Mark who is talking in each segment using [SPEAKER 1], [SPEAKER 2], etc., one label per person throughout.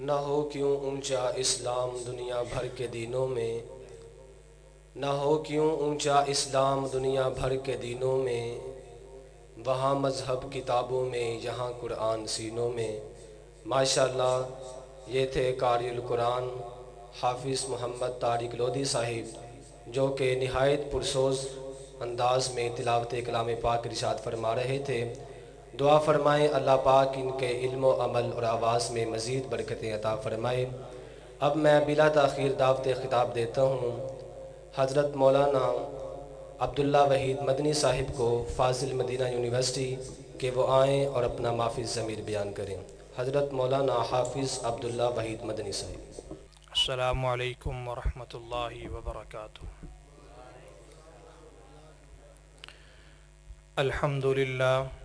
[SPEAKER 1] न हो क्यों ऊंचा इस्लाम दुनिया भर के दिनों में न हो क्यों ऊंचा इस्लाम दुनिया भर के दिनों में वहाँ मज़हब किताबों में यहाँ कुरान सीनों में माशाल्लाह ये थे कारिल कुरान हाफिज़ मोहम्मद तारिक लोधी साहिब जो कि नहायत पुरसोज अंदाज में तिलावत कलाम पाक रिशात फरमा रहे थे दुआ फरमाएँ अल्लाह पाक इनके इल्म अमल और आवाज़ में मज़ीद बरकतें अता फ़रमाएँ अब मैं बिला तखीर दावत ख़िताब देता हूँ हज़रत मौलाना अब्दुल्ला वहीद मदनी साहिब को फाजिल मदीना यूनिवर्सिटी के वो आएँ और अपना माफी ज़मीर बयान करें हज़रत मौलाना हाफिज़ अब्दुल्ला वहीद मदनी साहिब अल्लाम वरहमल वबरक अल्हम्दुलिल्लाह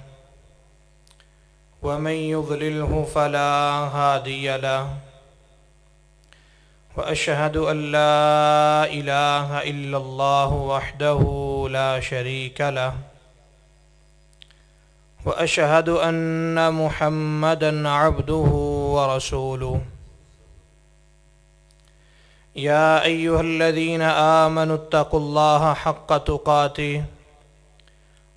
[SPEAKER 1] ومن يضلله فلا هادي له واشهد ان لا اله الا الله وحده لا شريك له واشهد ان محمدا عبده ورسوله يا ايها الذين امنوا اتقوا الله حق تقاته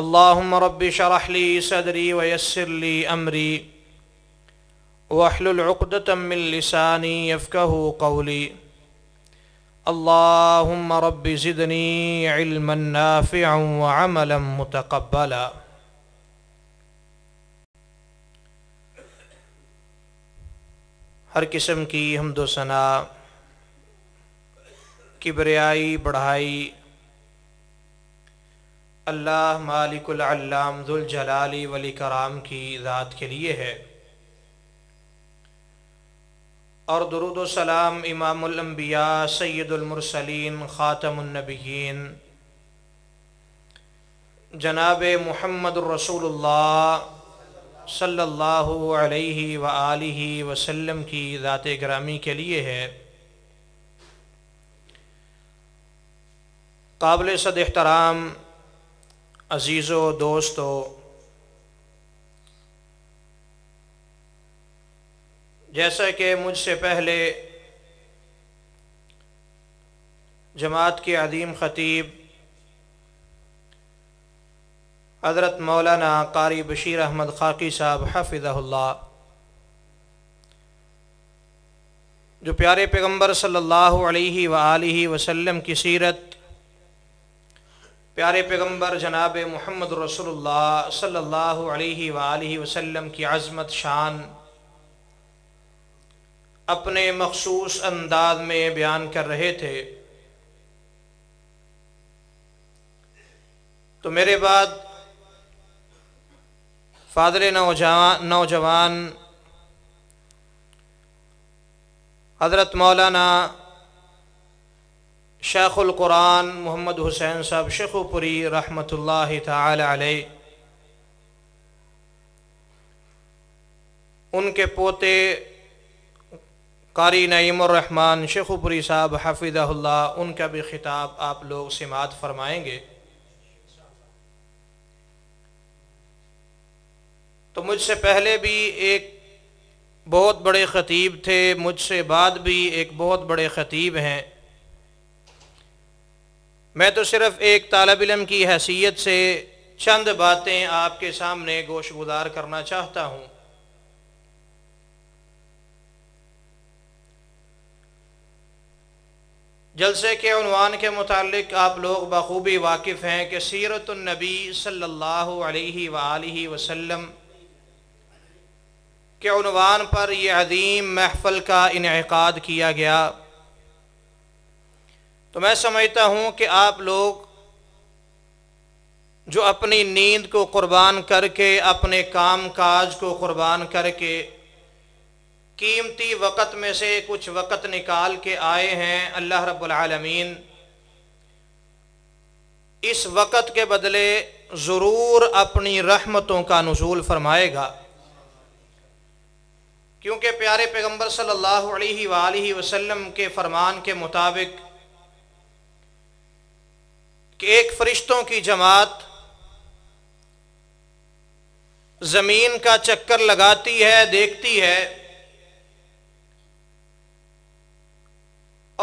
[SPEAKER 1] اللهم رب شرح لي صدري ويسر لي أمري واحلل عقدة من لساني يفكه قولي اللهم رب زدني علما نافعا وعملا متقبلا ہر قسم کی حمد و ثنا کبریائی بڑھائی अल्लाह मालिकल्लाम वली कराम की ज़ात के लिए है और दरुदोसलाम इमामबिया सैदुलमरसलिन ख़ातमनबीन जनाब महमद रसूलुल्लाह सल्लल्लाहु अलैहि व आलिहि वसल्लम की ज़ात ग्रामी के लिए है काबिल सद एहतराम अजीज़ो दोस्तों जैसा कि मुझसे पहले जमात के अदीम ख़तीब हज़रत मौलाना कारी बशीर अहमद ख़ाकी साहब हफिज़ल्ला जो प्यारे पैगम्बर सल्ला वसलम की सीरत प्यारे पैगम्बर जनाब मोहम्मद रसोल्ला सल्ला वसम की आज़मत शान अपने मखसूस अंदाज में बयान कर रहे थे तो मेरे बाद फादर नौजवान नौजवान हज़रत मौलाना शेख़ुल्क़ुरान मोहम्मद हुसैन साहब शेखुपुरी रहमत ताली उनके पोते कारी नईमान शेखुपुरी साहब हफिदहुल्ला उनका भी ख़िताब आप लोग समात फरमाएंगे तो मुझसे पहले भी एक बहुत बड़े ख़तीब थे मुझसे बाद भी एक बहुत बड़े ख़तीब हैं मैं तो सिर्फ़ एक तालब इलम की हैसियत से चंद बातें आपके सामने गोश गुजार करना चाहता हूँ जलसे के अनवान के मुतालिक आप लोग बखूबी वाकिफ़ हैं कि सीरतनबी सल्लल्लाहु अलैहि वसल्लम के अनवान पर यह अदीम महफ़ल का इनका किया गया तो मैं समझता हूँ कि आप लोग जो अपनी नींद को कुर्बान करके अपने काम काज को कुर्बान करके कीमती वक़्त में से कुछ वक़्त निकाल के आए हैं अल्लाह रब्लमीन इस वक़्त के बदले ज़रूर अपनी रहमतों का नजूल फरमाएगा क्योंकि प्यारे पैगम्बर सल्लल्लाहु अलैहि वसल्लम के फ़रमान के मुताबिक कि एक फरिश्तों की जमात जमीन का चक्कर लगाती है देखती है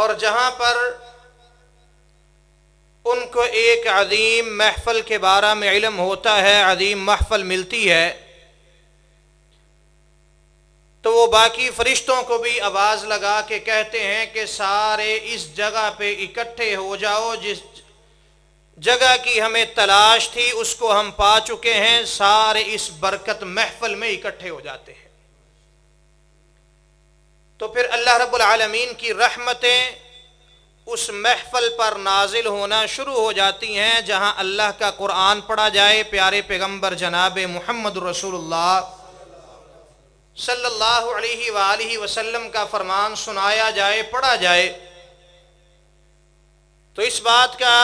[SPEAKER 1] और जहां पर उनको एक अदीम महफल के बारे में इलम होता है अदीम महफल मिलती है तो वो बाकी फरिश्तों को भी आवाज़ लगा के कहते हैं कि सारे इस जगह पे इकट्ठे हो जाओ जिस जगह की हमें तलाश थी उसको हम पा चुके हैं सारे इस बरकत महफल में इकट्ठे हो जाते हैं तो फिर अल्लाह रब्बुल आलमीन की रहमतें उस महफल पर नाजिल होना शुरू हो जाती हैं जहां अल्लाह का कुरान पढ़ा जाए प्यारे पैगंबर जनाब मोहम्मद रसूलुल्लाह सल्लल्लाहु अलैहि वसल्लम का फरमान सुनाया जाए पढ़ा जाए तो इस बात का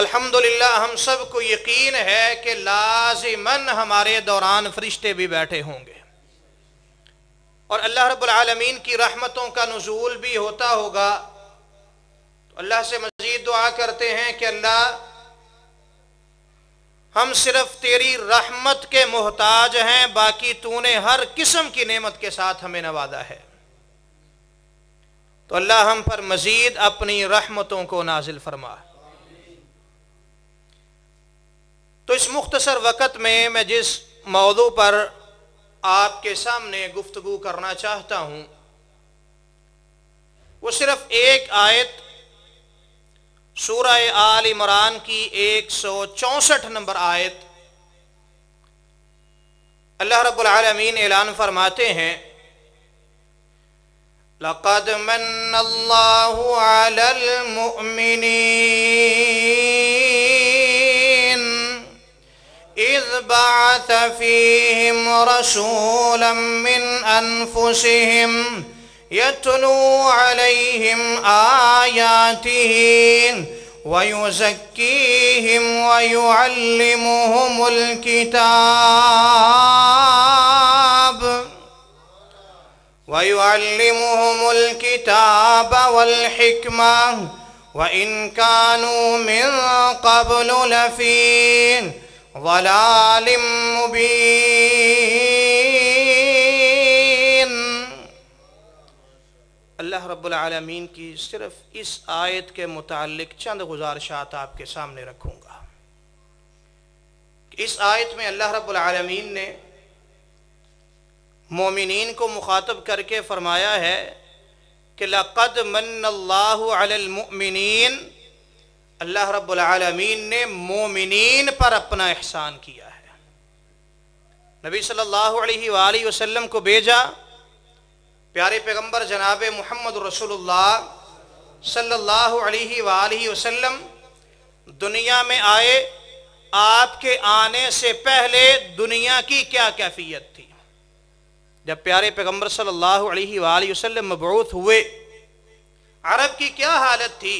[SPEAKER 1] अल्हम्दुलिल्लाह हम सब को यकीन है कि लाजिमन हमारे दौरान फरिश्ते भी बैठे होंगे और अल्लाह रबालमीन की रहमतों का नजूल भी होता होगा तो अल्लाह से मज़ीद दुआ करते हैं कि अल्लाह हम सिर्फ तेरी रहमत के मोहताज हैं बाकी तूने हर किस्म की नेमत के साथ हमें नवादा है तो अल्लाह हम पर मज़ीद अपनी रहमतों को नाजिल फरमा तो इस मुख्तसर वक़्त में मैं जिस मौदू पर आपके सामने गुफ्तु करना चाहता हूँ वो सिर्फ एक आयत सूरह आल इमरान की एक सौ चौंसठ नंबर आयत अल्लाह रबीन ऐलान फरमाते हैं लक़द मन अल्लाह إذ بعث فيهم رسولا من أنفسهم يتلو عليهم آياته ويزكيهم ويعلمهم الكتاب ويعلمهم الكتاب والحكمة وإن كانوا من قبل لفين वलालिम मुबीन अल्लाह आलमीन की सिर्फ इस आयत के मुतालिक चंद गुजारशात आपके सामने रखूँगा इस आयत में अल्लाह आलमीन ने मोमिन को मुखातब करके फरमाया है कि लक़द मन अल्लामिन अल्लाह रबालमीन ने मोमिन पर अपना एहसान किया है नबी सल्लल्लाहु अलैहि वसल्लम को भेजा प्यारे पैगंबर जनाब मोहम्मद रसोल्ला सल्लल्लाहु अलैहि वसल्लम दुनिया में आए आपके आने से पहले दुनिया की क्या कैफियत थी जब प्यारे पैगंबर सल्लल्लाहु अलैहि वसल्लम मबूत हुए अरब की क्या हालत थी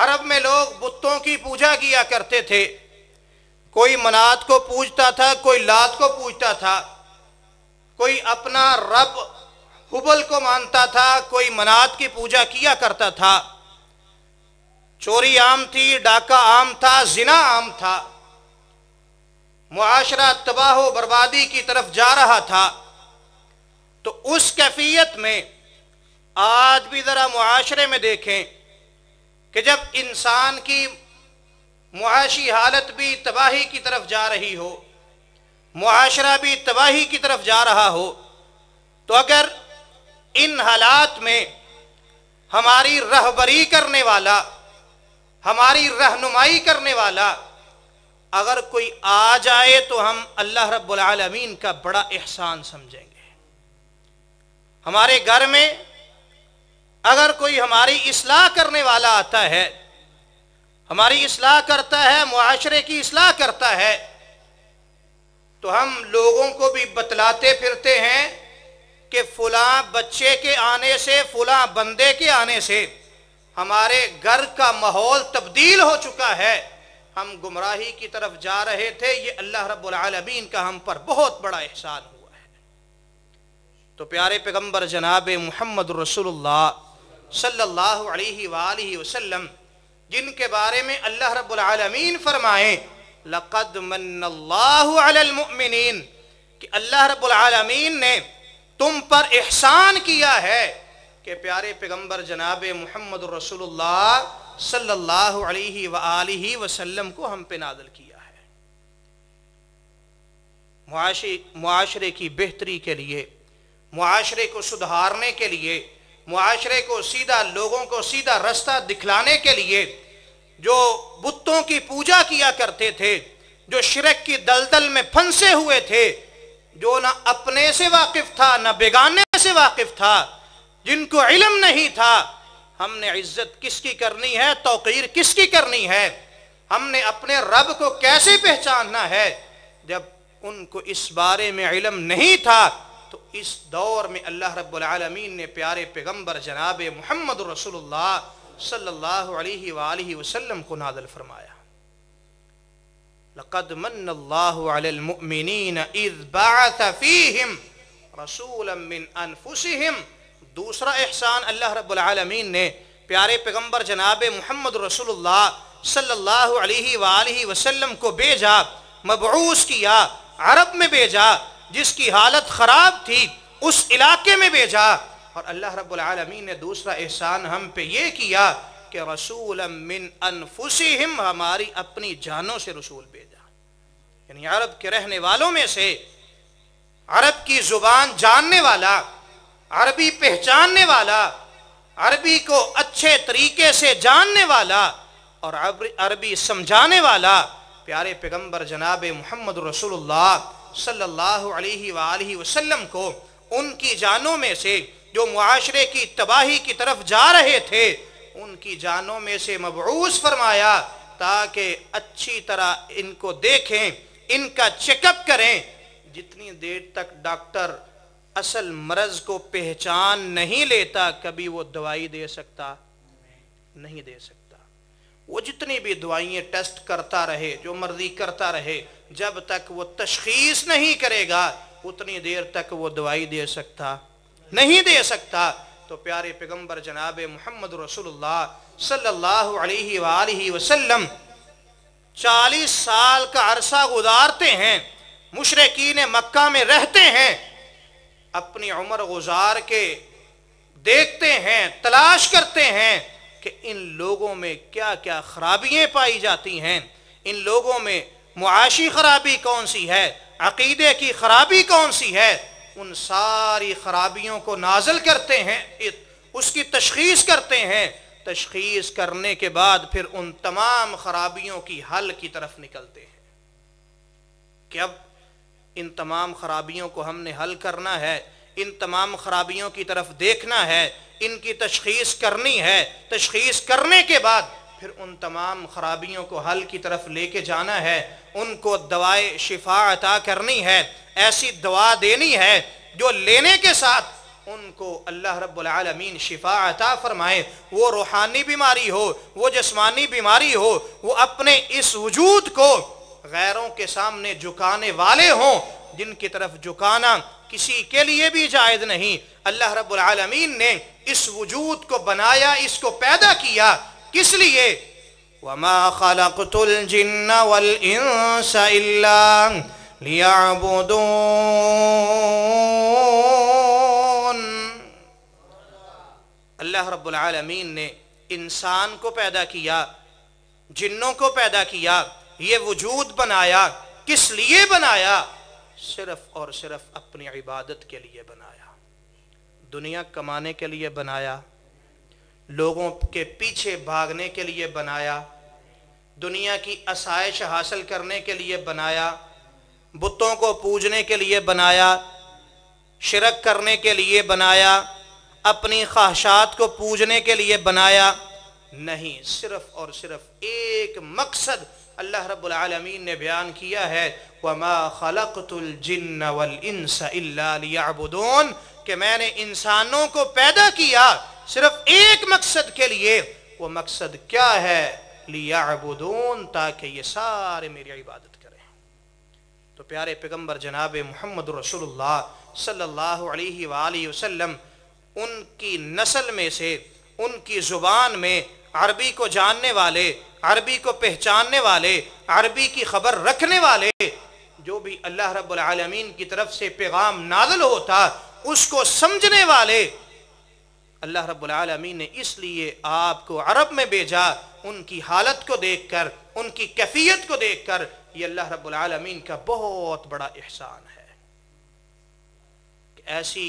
[SPEAKER 1] अरब में लोग बुतों की पूजा किया करते थे कोई मनात को पूजता था कोई लात को पूजता था कोई अपना रब हुबल को मानता था कोई मनात की पूजा किया करता था चोरी आम थी डाका आम था जिना आम था मुआशरा तबाह बर्बादी की तरफ जा रहा था तो उस कैफियत में आज भी ज़रा मुआशरे में देखें कि जब इंसान की मुआशी हालत भी तबाही की तरफ जा रही हो मुआशरा भी तबाही की तरफ जा रहा हो तो अगर इन हालात में हमारी रहबरी करने वाला हमारी रहनुमाई करने वाला अगर कोई आ जाए तो हम अल्लाह रब्बुल रबालमीन का बड़ा एहसान समझेंगे हमारे घर में अगर कोई हमारी इसलाह करने वाला आता है हमारी इसलाह करता है माशरे की इसलाह करता है तो हम लोगों को भी बतलाते फिरते हैं कि फुला बच्चे के आने से फुला बंदे के आने से हमारे घर का माहौल तब्दील हो चुका है हम गुमराही की तरफ जा रहे थे ये अल्लाह रब्लमीन का हम पर बहुत बड़ा एहसान हुआ है तो प्यारे पैगम्बर जनाब मोहम्मद रसोल्ला सल्लल्लाहु अलैहि वसल्लम जिनके बारे में अल्लाह रब्बुल आलमीन फरमाए लक़द मन्नल्लाहु अलल मुमिनीन कि अल्लाह रब्बुल आलमीन ने तुम पर एहसान किया है कि प्यारे पैगंबर जनाब मोहम्मद रसूलुल्लाह सल्लल्लाहु अलैहि व वसल्लम को हम पे नादल किया है मुआशरे की बेहतरी के लिए मुआशरे को सुधारने के लिए माशरे को सीधा लोगों को सीधा रास्ता दिखलाने के लिए जो बुतों की पूजा किया करते थे जो शिरक की दलदल में फंसे हुए थे जो ना अपने से वाकिफ था ना बेगाने से वाकिफ था जिनको इलम नहीं था हमने इज्जत किसकी करनी है तोकीर किसकी करनी है हमने अपने रब को कैसे पहचानना है जब उनको इस बारे में इलम नहीं था इस दौर में अल्लाह रब्लमीन ने प्यारे पैगम्बर जनाब मोहम्मद रसोल्ला सल्ला वसम को नादल फरमाया लक़द मन्नल्लाहुअलमुमिनीन इज़ बाअथ फ़ीहिम रसूलन मिन अनफुसिहिम दूसरा एहसान अल्लाह रब्लमीन ने प्यारे पैगम्बर जनाब मोहम्मद रसोल्ला सल्लल्लाहु अलैहि वसल्लम को भेजा मबूस किया अरब में भेजा जिसकी हालत ख़राब थी उस इलाके में भेजा और अल्लाह रब्लमीन ने दूसरा एहसान हम पे ये किया कि रसूल मिन हमारी अपनी जानों से रसूल भेजा यानी अरब के रहने वालों में से अरब की ज़ुबान जानने वाला अरबी पहचानने वाला अरबी को अच्छे तरीके से जानने वाला और अरबी समझाने वाला प्यारे पैगंबर जनाब मोहम्मद रसूलुल्लाह सल्लल्लाहु अलैहि सल्ला वसल्लम को उनकी जानों में से जो मुआरे की तबाही की तरफ जा रहे थे उनकी जानों में से मबूस फरमाया ताकि अच्छी तरह इनको देखें इनका चेकअप करें जितनी देर तक डॉक्टर असल मर्ज को पहचान नहीं लेता कभी वो दवाई दे सकता नहीं दे सकता वो जितनी भी दवाइयाँ टेस्ट करता रहे जो मर्जी करता रहे जब तक वो तशखीस नहीं करेगा उतनी देर तक वो दवाई दे सकता नहीं दे सकता तो प्यारे पैगम्बर जनाब मोहम्मद रसोल्ला सल्लल्लाहु अलैहि वसल्लम चालीस साल का अरसा गुजारते हैं मुशरकिन मक्का में रहते हैं अपनी उम्र गुजार के देखते हैं तलाश करते हैं कि इन लोगों में क्या क्या खराबियाँ पाई जाती हैं इन लोगों में मुआशी खराबी कौन सी है अकीदे की खराबी कौन सी है उन सारी खराबियों को नाजल करते हैं उसकी तशखीस करते हैं तशखीस करने के बाद फिर उन तमाम खराबियों की हल की तरफ निकलते हैं कि अब इन तमाम खराबियों को हमने हल करना है इन तमाम खराबियों की तरफ देखना है इनकी तशखीस करनी है तशखीस करने के बाद फिर उन तमाम खराबियों को हल की तरफ लेके जाना है उनको दवाए शिफा अता करनी है ऐसी दवा देनी है जो लेने के साथ उनको अल्लाह रब्लमीन शिफा अता फरमाए वो रूहानी बीमारी हो वो जस्मानी बीमारी हो वो अपने इस वजूद को गैरों के सामने झुकाने वाले हों जिनकी तरफ झुकाना किसी के लिए भी जायज़ नहीं अल्लाह रबालमीन ने इस वजूद को बनाया इसको पैदा किया किस लिए वमा अल्लाह ने इंसान को पैदा किया जिन्नों को पैदा किया ये वजूद बनाया किस लिए बनाया सिर्फ और सिर्फ अपनी इबादत के लिए बनाया दुनिया कमाने के लिए बनाया लोगों के पीछे भागने के लिए बनाया दुनिया की आसाइश हासिल करने के लिए बनाया बुतों को पूजने के लिए बनाया शिरक करने के लिए बनाया अपनी ख्वाहिशात को पूजने के लिए बनाया नहीं सिर्फ और सिर्फ एक मकसद अल्लाह रबालमीन ने बयान किया है वमा खलकतुलजिन वलियाबुदोन कि मैंने इंसानों को पैदा किया सिर्फ एक मकसद के लिए वो मकसद क्या है लियाबुदोन ताकि ये सारे मेरी इबादत करें तो प्यारे पैगम्बर जनाब मोहम्मद रसोल्ला सल्लल्लाहु अलैहि उनकी नस्ल में से उनकी ज़ुबान में अरबी को जानने वाले अरबी को पहचानने वाले अरबी की खबर रखने वाले जो भी अल्लाह रबालमीन की तरफ से पैगाम नादल होता उसको समझने वाले अल्लाह रबालमीन ने इसलिए आपको अरब में भेजा उनकी हालत को देख कर उनकी कैफियत को देख कर ये अल्लाह रबालमीन का बहुत बड़ा एहसान है ऐसी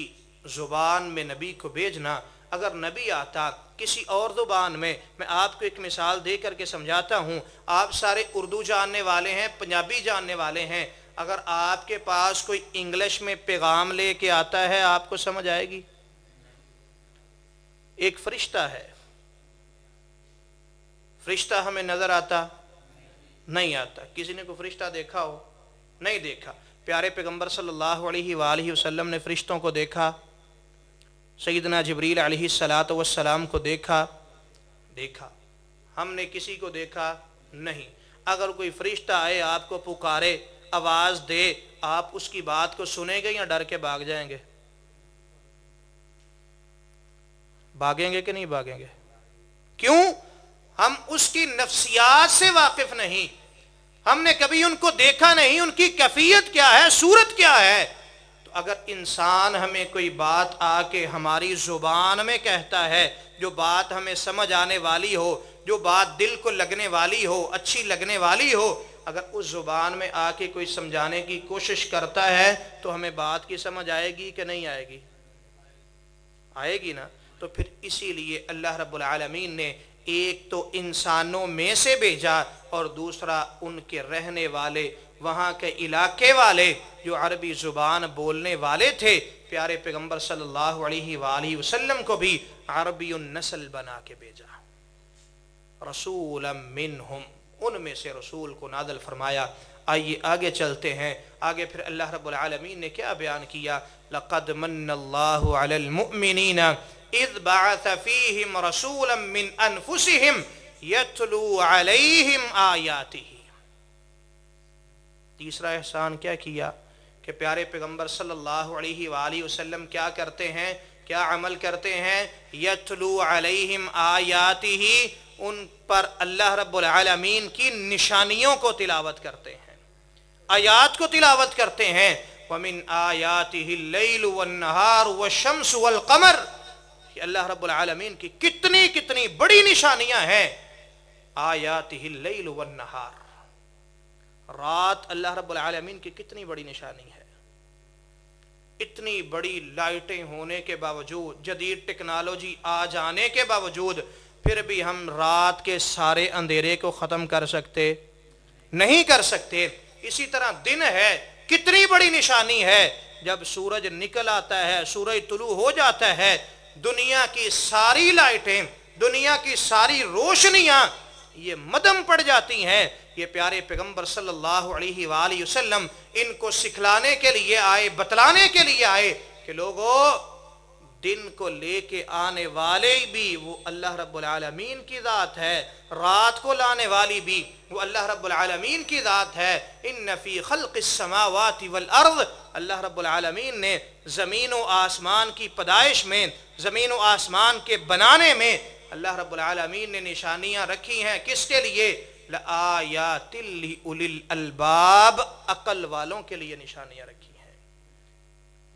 [SPEAKER 1] ज़ुबान में नबी को भेजना अगर नबी आता किसी और ज़ुबान में मैं आपको एक मिसाल दे करके समझाता हूँ आप सारे उर्दू जानने वाले हैं पंजाबी जानने वाले हैं अगर आपके पास कोई इंग्लिश में पैगाम लेके आता है आपको समझ आएगी एक फरिश्ता है फरिश्ता हमें नज़र आता नहीं आता किसी ने कोई फरिश्ता देखा हो नहीं देखा प्यारे पैगंबर सल्लल्लाहु अलैहि वसल्लम ने फरिश्तों को देखा सईदना जबरील सलात वसलाम को देखा देखा हमने किसी को देखा नहीं अगर कोई फरिश्ता आए आपको पुकारे आवाज़ दे आप उसकी बात को सुनेंगे या डर के भाग जाएंगे भागेंगे कि नहीं भागेंगे क्यों हम उसकी नफ्सियात से वाकिफ नहीं हमने कभी उनको देखा नहीं उनकी कैफियत क्या है सूरत क्या है अगर इंसान हमें कोई बात आके हमारी ज़ुबान में कहता है जो बात हमें समझ आने वाली हो जो बात दिल को लगने वाली हो अच्छी लगने वाली हो अगर उस ज़ुबान में आके कोई समझाने की कोशिश करता है तो हमें बात की समझ आएगी कि नहीं आएगी आएगी ना तो फिर इसीलिए अल्लाह रब्बुल आलमीन ने एक तो इंसानों में से भेजा और दूसरा उनके रहने वाले वहाँ के इलाके वाले जो अरबी ज़ुबान बोलने वाले थे प्यारे पैगम्बर सल्लाम को भी अरबी नसल बना के भेजा रसूल उनमें से रसूल को नादल फरमाया आइए आगे चलते हैं आगे फिर अल्लाह रबालमीन ने क्या बयान किया लक़द मन्नल्लामिन إذ तीसरा एहसान क्या किया कि प्यारे पैगम्बर सल्लाम क्या करते हैं क्या अमल करते हैं यथलू अलैहिम आयाति ही उन पर अल्लाह रबालमीन की निशानियों को तिलावत करते हैं आयात को तिलावत करते हैं वमिन आयाति नहार व शम्स वल कमर अल्लाह रबालमीन की कितनी कितनी बड़ी निशानियां हैं आयाति नहार रात अल्लाह रब्बुल आलमीन की कितनी बड़ी निशानी है इतनी बड़ी लाइटें होने के बावजूद जदीद टेक्नोलॉजी आ जाने के बावजूद फिर भी हम रात के सारे अंधेरे को ख़त्म कर सकते नहीं कर सकते इसी तरह दिन है कितनी बड़ी निशानी है जब सूरज निकल आता है सूरज तुलू हो जाता है दुनिया की सारी लाइटें दुनिया की सारी रोशनियां ये मदम पड़ जाती हैं ये प्यारे पैगम्बर सल्लाम इनको सिखलाने के लिए आए बतलाने के लिए आए कि लोगो दिन को लेके आने वाले भी वो अल्लाह रबालमीन की ज़ात है रात को लाने वाली भी वो अल्लाह रबालमीन की ज़ात है इन नफ़ी वल वलअर्द अल्लाह रबालमीन ने ज़मीन व आसमान की पदाइश में ज़मीन व आसमान के बनाने में अल्लाह रबालमीन ने निशानियाँ रखी हैं किसके लिए अलबाब अकल वालों के लिए निशानियां रखी हैं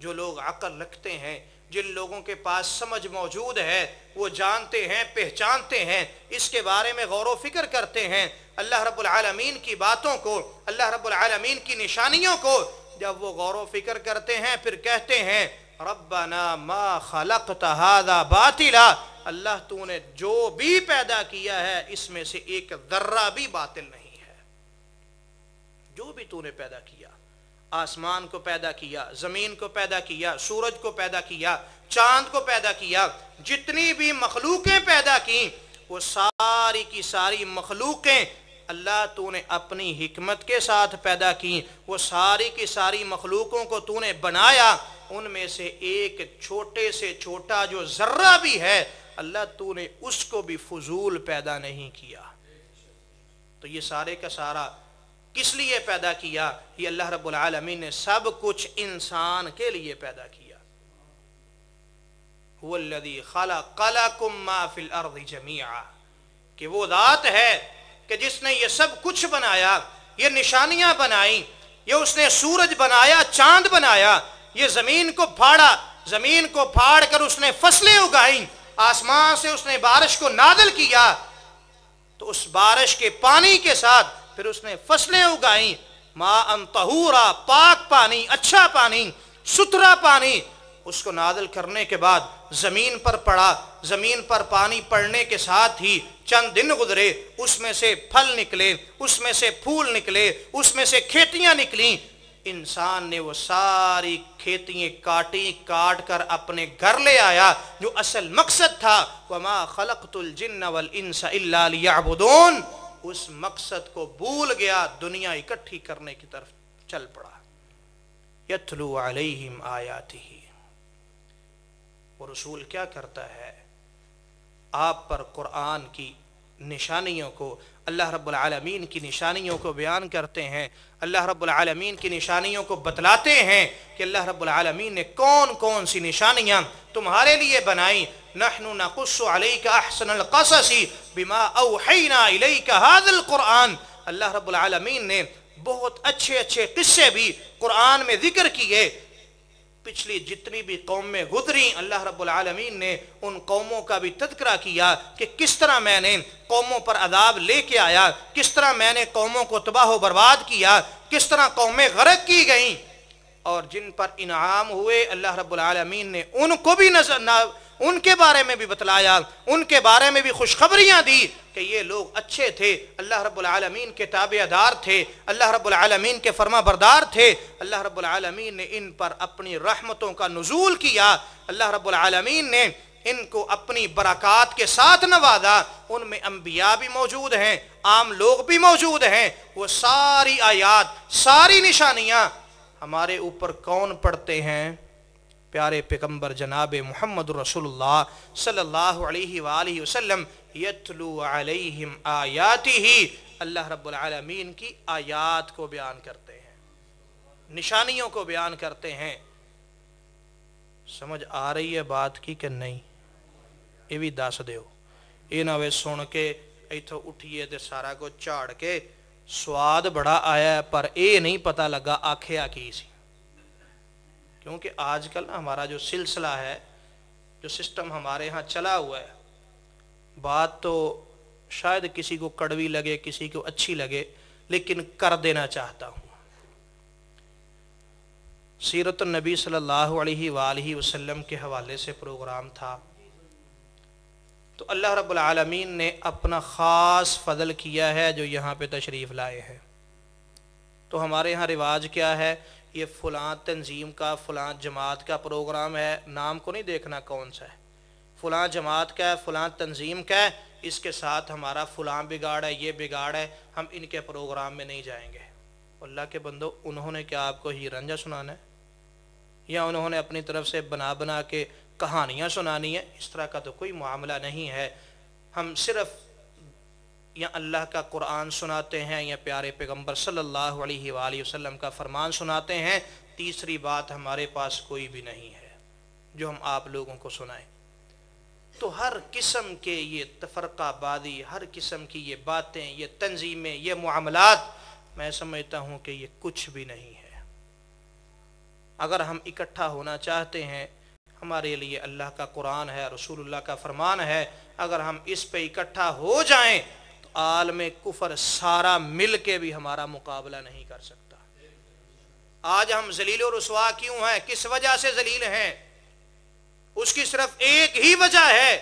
[SPEAKER 1] जो लोग अकल रखते हैं जिन लोगों के पास समझ मौजूद है वो जानते हैं पहचानते हैं इसके बारे में गौर वफिक्र करते हैं अल्लाह रबालमीन की बातों को अल्लाह रबालमीन की निशानियों को जब वो गौर फिक्र करते हैं फिर कहते हैं रब्बना मा खलक तहादा बातिला अल्लाह तूने जो भी पैदा किया है इसमें से एक दर्रा भी बातिल नहीं है जो भी तूने पैदा किया आसमान को पैदा किया जमीन को पैदा किया सूरज को पैदा किया चांद को पैदा किया जितनी भी मखलूकें पैदा की वो सारी की सारी मखलूकें अल्लाह तूने अपनी हमत के साथ पैदा की वो सारी की सारी मखलूकों को तूने बनाया उनमें से एक छोटे से छोटा जो ज़र्रा भी है अल्लाह तूने उसको भी फजूल पैदा नहीं किया तो ये सारे का सारा किस लिए पैदा किया ये अल्लाह रब्बुल आलमीन ने सब कुछ इंसान के लिए पैदा किया वल्लदी खला कला कुम फिल अर्द जमिया कि वो दात है कि जिसने ये सब कुछ बनाया ये निशानियां बनाई ये उसने सूरज बनाया चांद बनाया ये जमीन को फाड़ा जमीन को फाड़ कर उसने फसलें उगाई आसमान से उसने बारिश को नादल किया तो उस बारिश के पानी के साथ फिर उसने फसलें उगाई माँ अंतहूरा पाक पानी अच्छा पानी सुथरा पानी उसको नादल करने के बाद ज़मीन पर पड़ा ज़मीन पर पानी पड़ने के साथ ही चंद दिन गुजरे उसमें से फल निकले उसमें से फूल निकले उसमें से खेतियां निकली इंसान ने वो सारी खेतियाँ काटी काट कर अपने घर ले आया जो असल मकसद था वमा खलकतुल जिन्नवल उस मकसद को भूल गया दुनिया इकट्ठी करने की तरफ चल पड़ा यथलू अलैहिम आया थी रसूल क्या करता है आप पर कुरान की निशानियों को अल्लाह रब्लमीन की निशानियों को बयान करते हैं अल्लाह रब्लमीन की निशानियों को बतलाते हैं कि अल्लाह रब्लमीन ने कौन कौन सी निशानियाँ तुम्हारे लिए बनाई नहनु नकुसनकसी बिमा हादल कुरान अल्लाह रब्लमीन ने बहुत अच्छे अच्छे किस्से भी कुरान में ज़िक्र किए पिछली जितनी भी कौमें गुजरी अल्लाह रबालमीन ने उन कौमों का भी तस्करा किया कि किस तरह मैंने कौमों पर अदाब लेके आया किस तरह मैंने कौमों को तबाह बर्बाद किया किस तरह कौमें गर्क की गईं और जिन पर इनाम हुए अल्लाह रबालमीन ने उनको भी नजर उनके बारे में भी बतलाया उनके बारे में भी खुशखबरियाँ दी कि ये लोग अच्छे थे अल्लाह रबालमीन के ताबेदार थे अल्लाह रबालमीन के फर्मा बरदार थे अल्लाह रबालमीन ने इन पर अपनी रहमतों का नजूल किया अल्लाह रबालमीन ने इनको अपनी बरक़ात के साथ नवाजा उनमें अम्बिया भी मौजूद हैं आम लोग भी मौजूद हैं वो सारी आयात सारी निशानियाँ हमारे ऊपर कौन पढ़ते हैं प्यारे पैगम्बर जनाब मोहम्मद रसोल्ला आयाति ही अल्लाह रबालमीन की आयात को बयान करते हैं निशानियों को बयान करते हैं समझ आ रही है बात की कि नहीं ये भी दस दो ये ना वे सुन के इतो उठिए तो सारा कुछ झाड़ के स्वाद बड़ा आया पर यह नहीं पता लगा आखिया की सी क्योंकि आजकल हमारा जो सिलसिला है जो सिस्टम हमारे यहाँ चला हुआ है बात तो शायद किसी को कड़वी लगे किसी को अच्छी लगे लेकिन कर देना चाहता हूँ सीरत नबी सल्लल्लाहु अलैहि वसल्लम के हवाले से प्रोग्राम था तो अल्लाह रब्बुल आलमीन ने अपना ख़ास फ़जल किया है जो यहाँ पे तशरीफ़ लाए हैं तो हमारे यहाँ रिवाज क्या है ये फ़लाँ तंजीम का फ़लाँ जमात का प्रोग्राम है नाम को नहीं देखना कौन सा है फ़लाँ जमात का है फ़लाँ तंजीम का है इसके साथ हमारा फ़लाँ बिगाड़ है ये बिगाड़ है हम इनके प्रोग्राम में नहीं जाएंगे अल्लाह के बंदो उन्होंने क्या आपको ही रंजा सुनाना है या उन्होंने अपनी तरफ से बना बना के कहानियाँ सुनानी है इस तरह का तो कोई मामला नहीं है हम सिर्फ़ या अल्लाह का कुरान सुनाते हैं या प्यारे पैगम्बर सल्लल्लाहु अलैहि वसल्लम का फरमान सुनाते हैं तीसरी बात हमारे पास कोई भी नहीं है जो हम आप लोगों को सुनाएं तो हर किस्म के ये तफरकाबादी हर किस्म की ये बातें ये तंजीमें ये मामलात मैं समझता हूँ कि ये कुछ भी नहीं है अगर हम इकट्ठा होना चाहते हैं हमारे लिए अल्लाह का कुरान है रसूलुल्लाह का फरमान है अगर हम इस पे इकट्ठा हो जाएं आलम कुफर सारा मिल के भी हमारा मुकाबला नहीं कर सकता आज हम जलील और रसवा क्यों हैं किस वजह से जलील हैं उसकी सिर्फ एक ही वजह है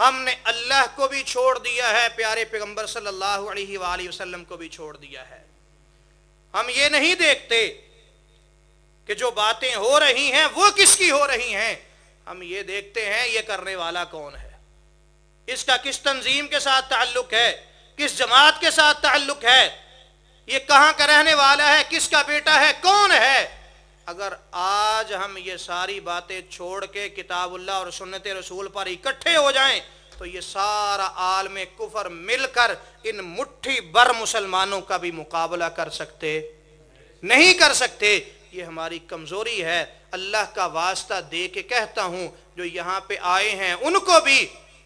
[SPEAKER 1] हमने अल्लाह को भी छोड़ दिया है प्यारे पैगंबर सल्लल्लाहु अलैहि वसल्लम को भी छोड़ दिया है हम ये नहीं देखते कि जो बातें हो रही हैं वो किसकी हो रही हैं हम ये देखते हैं ये करने वाला कौन है इसका किस तंजीम के साथ ताल्लुक है किस जमात के साथ ताल्लुक है ये कहां का रहने वाला है किसका बेटा है कौन है अगर आज हम ये सारी बातें छोड़ के किताबुल्ला और सुन्नत रसूल पर इकट्ठे हो जाएं तो ये सारा आलम कुफर मिलकर इन मुट्ठी भर मुसलमानों का भी मुकाबला कर सकते नहीं कर सकते ये हमारी कमज़ोरी है अल्लाह का वास्ता दे के कहता हूं जो यहां पे आए हैं उनको भी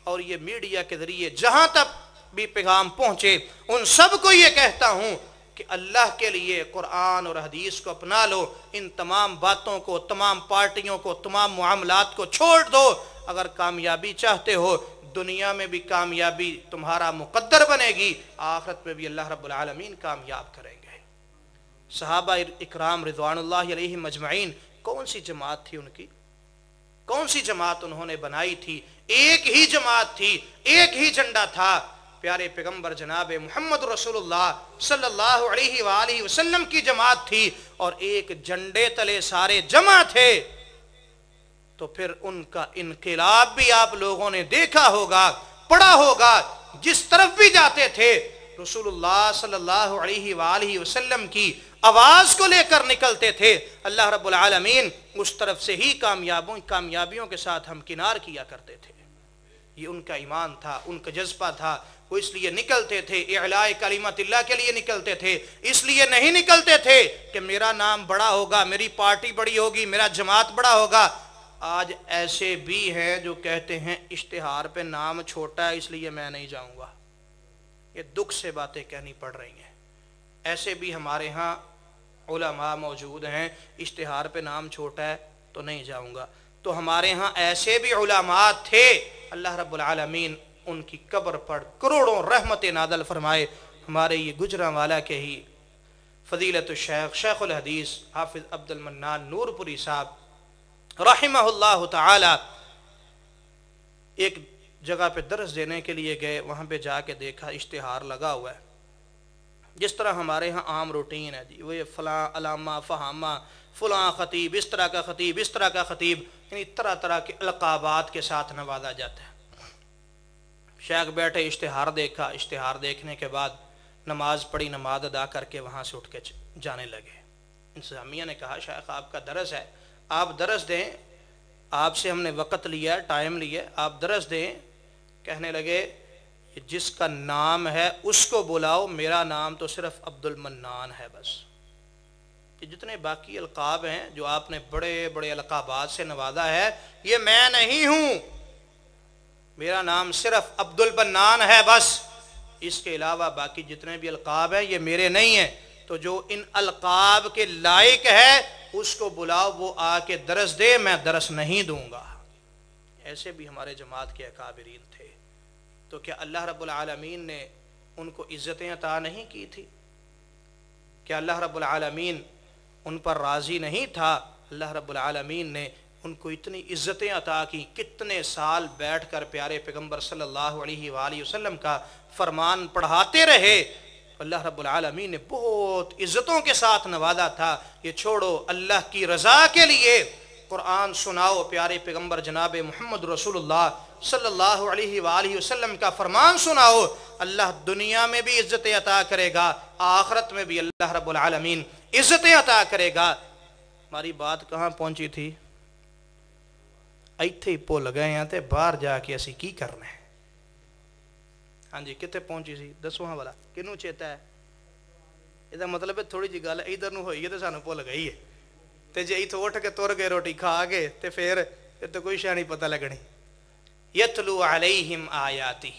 [SPEAKER 1] और ये मीडिया के ज़रिए जहाँ तक भी पैगाम पहुँचे उन सब को ये कहता हूँ कि अल्लाह के लिए कुरान और हदीस को अपना लो इन तमाम बातों को तमाम पार्टियों को तमाम मामलात को छोड़ दो अगर कामयाबी चाहते हो दुनिया में भी कामयाबी तुम्हारा मुकद्दर बनेगी आखिरत में भी अल्लाह रबालमीन कामयाब करेंगे सहाबा इकराम रिजवान मजमाइन कौन सी जमात थी उनकी कौन सी जमात उन्होंने बनाई थी एक ही जमात थी एक ही झंडा था प्यारे पैगंबर जनाब मोहम्मद रसूलुल्लाह सल्लल्लाहु अलैहि वसल्लम की जमात थी और एक झंडे तले सारे जमा थे तो फिर उनका इनकलाब भी आप लोगों ने देखा होगा पढ़ा होगा जिस तरफ भी जाते थे रसूलुल्लाह सल्लल्लाहु अलैहि वसल्लम की आवाज को लेकर निकलते थे अल्लाह रब्बुल आलमीन उस तरफ से ही कामयाबों कामयाबियों के साथ हम किनार किया करते थे ये उनका ईमान था उनका जज्बा था वो इसलिए निकलते थे अलाय कलीमतल्ला के लिए निकलते थे इसलिए नहीं निकलते थे कि मेरा नाम बड़ा होगा मेरी पार्टी बड़ी होगी मेरा जमात बड़ा होगा आज ऐसे भी हैं जो कहते हैं इश्तहार पे नाम छोटा है इसलिए मैं नहीं जाऊंगा ये दुख से बातें कहनी पड़ रही हैं ऐसे भी हमारे यहाँ उलमा मौजूद हैं इश्तहार पे नाम छोटा है तो नहीं जाऊँगा तो हमारे यहाँ ऐसे भी उलमा थे अल्लाह रबालमीन उनकी कब्र पर करोड़ों रहमत नादल फरमाए हमारे ये गुजरा वाला के ही फजीलत शेख शेखुल हदीस हाफिज़ अब्दुलमन्नान नूरपुरी साहब रहमल्ला एक जगह पे दर्स देने के लिए गए वहाँ पे जाके देखा इश्तहार लगा हुआ है जिस तरह हमारे यहाँ आम रूटीन है जी वो ये फ़लाँ अलामा फ़हामा फलां ख़तीब इस तरह का ख़तीब इस तरह का ख़तीब यानी तरह तरह के अलकाबात के साथ नवाजा जाता है शेख बैठे इश्तहार देखा इश्तहार देखने के बाद नमाज पढ़ी नमाज अदा करके वहाँ से उठ के जाने लगे इंतज़ामिया ने कहा शेख आपका दरस है आप दरस दें आपसे हमने वक़्त लिया टाइम लिया आप दरस दें कहने लगे जिसका नाम है उसको बुलाओ मेरा नाम तो सिर्फ अब्दुल मन्नान है बस ये जितने बाकी अलकाब हैं जो आपने बड़े बड़े अलकाबाद से नवाजा है ये मैं नहीं हूँ मेरा नाम सिर्फ अब्दुल मन्नान है बस इसके अलावा बाकी जितने भी अलकाब हैं ये मेरे नहीं हैं तो जो इन अलकाब के लायक है उसको बुलाओ वो आके दरस दे मैं दरस नहीं दूंगा ऐसे भी हमारे जमात के अकाबरीन थे तो क्या अल्लाह रब्बुल आलमीन ने उनको इज़्ज़तें अता नहीं की थी क्या अल्लाह रब्बुल आलमीन उन पर राज़ी नहीं था अल्लाह रब्बुल आलमीन ने उनको इतनी इज़्ज़तें अता की कितने साल बैठ कर प्यारे पैगम्बर सल्लल्लाहु अलैहि वसल्लम का फरमान पढ़ाते रहे अल्लाह रब्बुल आलमीन ने बहुत इज़्ज़तों के साथ नवाजा था ये छोड़ो अल्लाह की रज़ा के लिए कुरान सुनाओ प्यारे पैगम्बर जनाब मोहम्मद रसूलुल्लाह सल्लल्लाहु अलैहि सल्ला वसल्लम का फरमान सुनाओ अल्लाह दुनिया में भी इज्जत अता करेगा आखरत में भी अल्लाह रबालमीन इज्जत अता करेगा हमारी बात कहाँ पहुंची थी इतने भुल गए हैं तो बहर जाके अस की करना है हाँ जी कितने पहुंची सी दसो हाँ वाला किनू चेता है यदा मतलब थोड़ी जी गल इधर हुई है तो सू भुल गई है तो जे इतों उठ के तुर गए रोटी खा गए तो फिर इतने कोई शह पता लगनी यतलू अलैहिम आयाति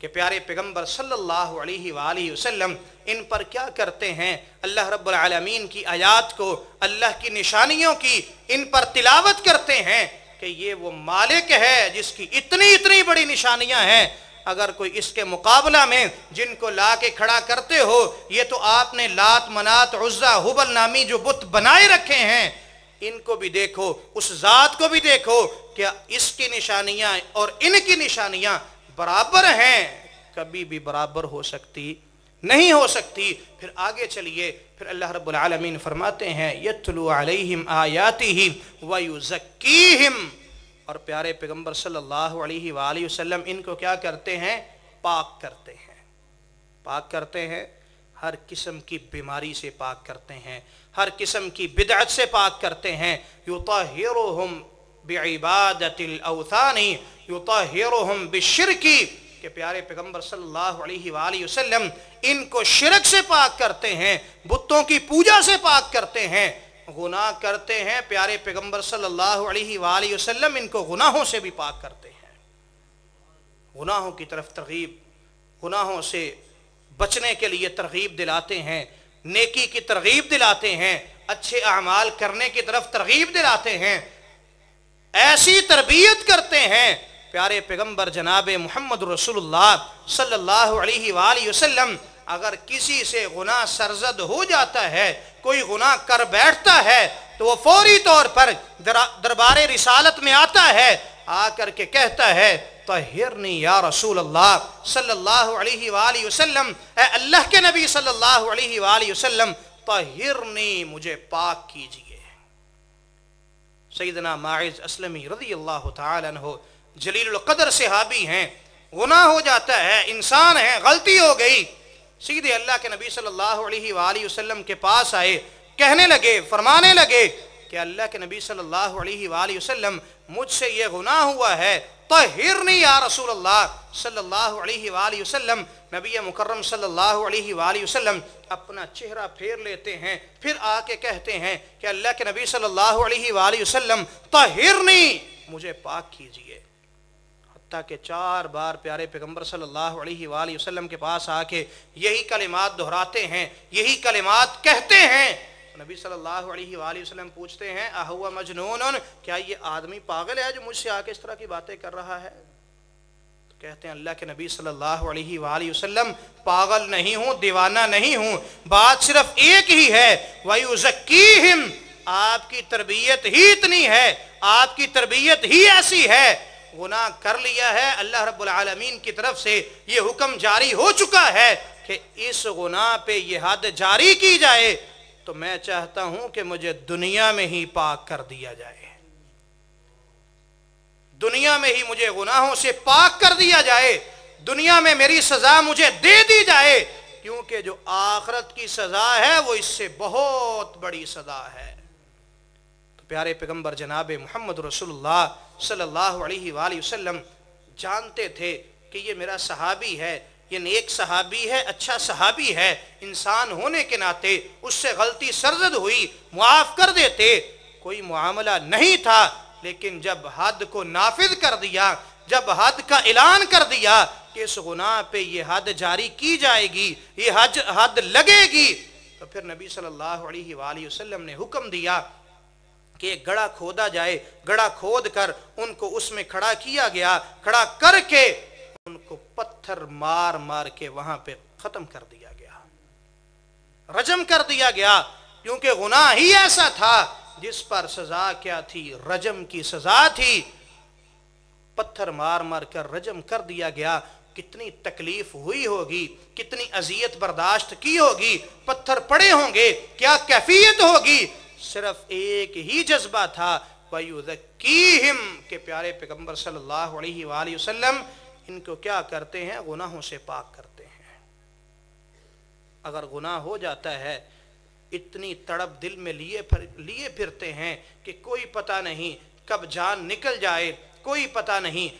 [SPEAKER 1] के प्यारे पैगम्बर सल्लल्लाहु अलैहि वसल्लम इन पर क्या करते हैं अल्लाह रब्लमीन की आयात को अल्लाह की निशानियों की इन पर तिलावत करते हैं कि ये वो मालिक है जिसकी इतनी इतनी बड़ी निशानियां हैं अगर कोई इसके मुकाबला में जिनको ला के खड़ा करते हो ये तो आपने लात मनात उज्जा हुबल नामी जो बुत बनाए रखे हैं इनको भी देखो उस जात को भी देखो क्या इसकी निशानियां और इनकी निशानियां बराबर हैं कभी भी बराबर हो सकती नहीं हो सकती फिर आगे चलिए फिर अल्लाह रब्लमीन फरमाते हैं यतलु अलैहिम आयाति ही वयुजक्कीहिम और प्यारे पैगंबर सल्लल्लाहु अलैहि वसल्लम इनको क्या करते हैं पाक करते हैं पाक करते हैं हर किस्म की बीमारी से पाक करते हैं हर किस्म की बिदअत से पाक करते हैं युतहिरुहुम बेइबादतिल औसानी बिशिर की के प्यारे पैगम्बर सल्लाम इनको शिरक से पाक करते हैं बुतों की पूजा से पाक करते हैं गुनाह करते हैं प्यारे पैगम्बर सल्लाम इनको गुनाहों से भी पाक करते हैं गुनाहों की तरफ तरगीब गुनाहों से बचने के लिए तरगीब दिलाते हैं नेकी की तरगीब दिलाते हैं अच्छे अमाल करने की तरफ तरगीब दिलाते हैं ऐसी तरबियत करते हैं प्यारे पैगम्बर जनाब मोहम्मद रसोल्ला अगर किसी से गुना सरजद हो जाता है कोई गुनाह कर बैठता है तो वो फौरी तौर पर दरबार रिसालत में आता है आकर के कहता है तहिरनी या रसूल अल्लाह सल्लल्लाहु अलैहि वाली वसल्लम अल्लाह के नबी सल्लल्लाहु अलैहि वाली वसल्लम तहिरनी मुझे पाक कीजिए सईदना माइज असलमी रदी अल्लाह तहो जलीलकदर हाबी हैं गुना हो जाता है इंसान है गलती हो गई सीधे अल्लाह के नबी सल्लल्लाहु अलैहि वसल्लम के पास आए कहने लगे फरमाने लगे कि अल्लाह के नबी सल्लल्लाहु अलैहि वसल्लम मुझसे ये गुनाह हुआ है तहिरनी या अपना चेहरा फेर लेते हैं फिर आके कहते हैं कि अल्लाह के नबी सल्लल्लाहु अलैहि वाली वसल्लम तहिरनी मुझे पाक कीजिए हती के चार बार प्यारे पैगम्बर सल्लल्लाहु अलैहि वाली वसल्लम के पास आके यही कलिमात दोहराते हैं यही कलिमात कहते हैं नबी सल्लल्लाहु अलैहि वसल्लम पूछते हैं अहुआ मजनून क्या ये आदमी पागल है जो मुझसे आके इस तरह की बातें कर रहा है तो कहते हैं अल्लाह के नबी सल्लल्लाहु अलैहि वसल्लम पागल नहीं हूँ दीवाना नहीं हूँ बात सिर्फ एक ही है वही जक्की हिम आपकी तरबियत ही इतनी है आपकी तरबियत ही ऐसी है गुनाह कर लिया है अल्लाह रबालमीन की तरफ से ये हुक्म जारी हो चुका है कि इस गुनाह पे यह हद जारी की जाए तो मैं चाहता हूं कि मुझे दुनिया में ही पाक कर दिया जाए दुनिया में ही मुझे गुनाहों से पाक कर दिया जाए दुनिया में मेरी सजा मुझे दे दी जाए क्योंकि जो आखरत की सजा है वो इससे बहुत बड़ी सजा है तो प्यारे पैगंबर जनाब मोहम्मद रसुल्ला सल्लाह अलैहि जानते थे कि ये मेरा सहाबी है ये नेक सहाबी है अच्छा सहाबी है इंसान होने के नाते उससे गलती सरजद हुई मुआफ़ कर देते कोई मामला नहीं था लेकिन जब हद को नाफिज कर दिया जब हद का ऐलान कर दिया कि इस गुनाह पे ये हद जारी की जाएगी ये हज हद लगेगी तो फिर नबी सल्लल्लाहु अलैहि वसल्लम ने हुक्म दिया कि एक गड़ा खोदा जाए गड़ा खोद कर उनको उसमें खड़ा किया गया खड़ा करके उनको पत्थर मार मार के वहां पे खत्म कर दिया गया रजम कर दिया गया क्योंकि गुना ही ऐसा था जिस पर सजा क्या थी रजम की सजा थी पत्थर मार मार कर रजम कर दिया गया कितनी तकलीफ हुई होगी कितनी अजियत बर्दाश्त की होगी पत्थर पड़े होंगे क्या कैफियत होगी सिर्फ एक ही जज्बा था के प्यारे पैगंबर सल्लल्लाहु अलैहि वसल्लम इनको क्या करते हैं गुनाहों से पाक करते हैं अगर गुनाह हो जाता है इतनी तड़प दिल में लिए फिर लिए फिरते हैं कि कोई पता नहीं कब जान निकल जाए कोई पता नहीं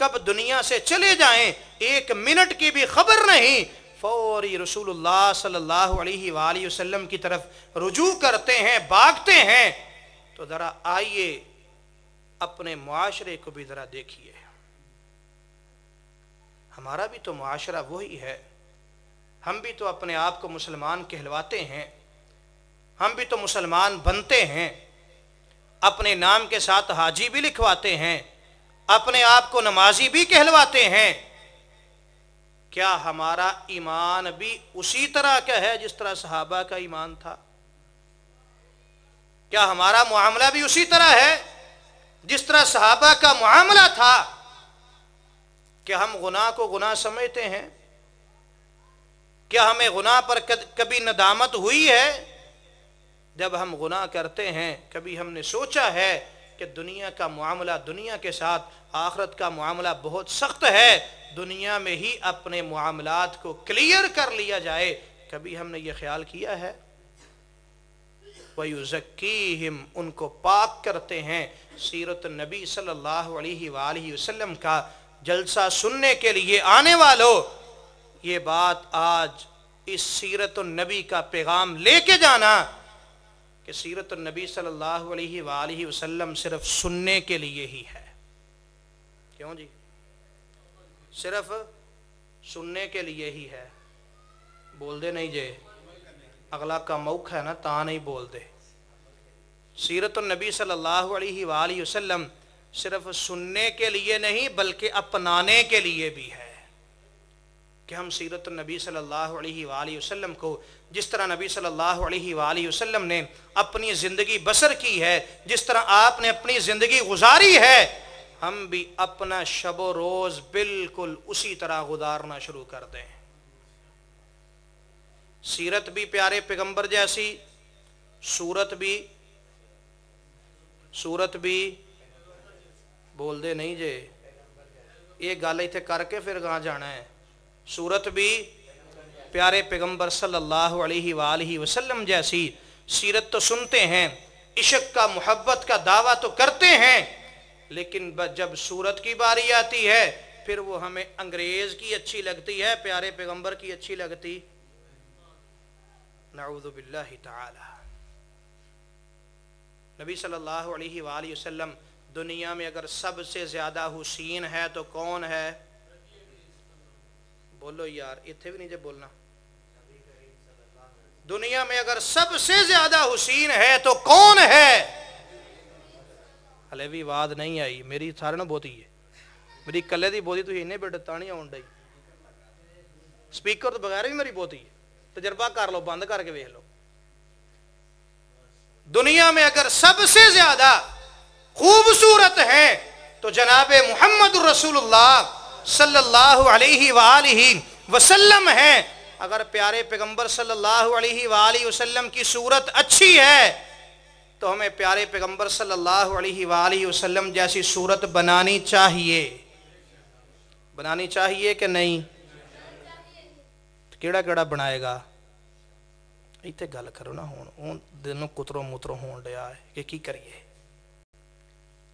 [SPEAKER 1] कब दुनिया से चले जाएं एक मिनट की भी खबर नहीं फौरी रसूलुल्लाह सल्लल्लाहु अलैहि वसल्लम की तरफ रुजू करते हैं भागते हैं तो ज़रा आइए अपने मुआरे को भी ज़रा देखिए हमारा भी तो माशरा वही है हम भी तो अपने आप को मुसलमान कहलवाते हैं हम भी तो मुसलमान बनते हैं अपने नाम के साथ हाजी भी लिखवाते हैं अपने आप को नमाजी भी कहलवाते हैं क्या हमारा ईमान भी उसी तरह का है जिस तरह सहाबा का ईमान था क्या हमारा मामला भी उसी तरह है जिस तरह सहाबा का मामला था क्या हम गुनाह को गुनाह समझते हैं क्या हमें गुनाह पर कभी नदामत हुई है जब हम गुनाह करते हैं कभी हमने सोचा है कि दुनिया का मामला दुनिया के साथ आखरत का मामला बहुत सख्त है दुनिया में ही अपने मामलात को क्लियर कर लिया जाए कभी हमने ये ख्याल किया है वयुजक्कीहिम उनको पाक करते हैं सीरत नबी सल्लल्लाहु अलैहि वसल्लम का जलसा सुनने के लिए आने वालों ये बात आज इस सीरत नबी का पैगाम लेके जाना कि सीरत नबी सल्लल्लाहु अलैहि वसल्लम सिर्फ सुनने के लिए ही है क्यों जी सिर्फ सुनने के लिए ही है बोलते नहीं जे अगला का मौख है ना ता नहीं बोलते सीरत नबी सल्लल्लाहु अलैहि वसल्लम सिर्फ सुनने के लिए नहीं बल्कि अपनाने के लिए भी है कि हम सीरत नबी सल्लल्लाहु अलैहि वसल्लम को जिस तरह नबी सल्लल्लाहु अलैहि वसल्लम ने अपनी ज़िंदगी बसर की है जिस तरह आपने अपनी ज़िंदगी गुजारी है हम भी अपना शब रोज़ बिल्कुल उसी तरह गुजारना शुरू कर दें सीरत भी प्यारे पैगंबर जैसी सूरत भी सूरत भी दे नहीं जे ये गल इत करके फिर ਗਾਂ जाना है सूरत भी प्यारे पैगंबर सल्लल्लाहु अलैहि वसल्लम जैसी सीरत तो सुनते हैं इश्क का मोहब्बत का दावा तो करते हैं लेकिन जब सूरत की बारी आती है फिर वो हमें अंग्रेज की अच्छी लगती है प्यारे पैगंबर की अच्छी लगती नबी सल्लल्लाहु अलैहि वालही वसल्लम दुनिया में अगर सबसे ज़्यादा हुसीन है तो कौन है बोलो यार इतने भी नहीं जब बोलना दुनिया में अगर सबसे ज़्यादा हुसीन है तो कौन है हले भी आवाज नहीं आई मेरी सारे ना बोती है मेरी कले की बोती तुम इन्हें बेटे तानी आन डी स्पीकर तो बगैर भी मेरी बोती है तजर्बा कर लो बंद करके वेख लो दुनिया में अगर सबसे ज्यादा खूबसूरत है तो जनाब मोहम्मद वसल्लम है अगर प्यारे पैगंबर सल्लल्लाहु अलैहि वसल्लम की सूरत अच्छी है तो हमें प्यारे पैगंबर सल्लल्लाहु अलैहि वसल्लम जैसी सूरत बनानी चाहिए बनानी चाहिए कि नहीं केड़ा केड़ा बनाएगा इतने गल करो ना हूँ दिनों कुतरों मुतरों हो कि करिए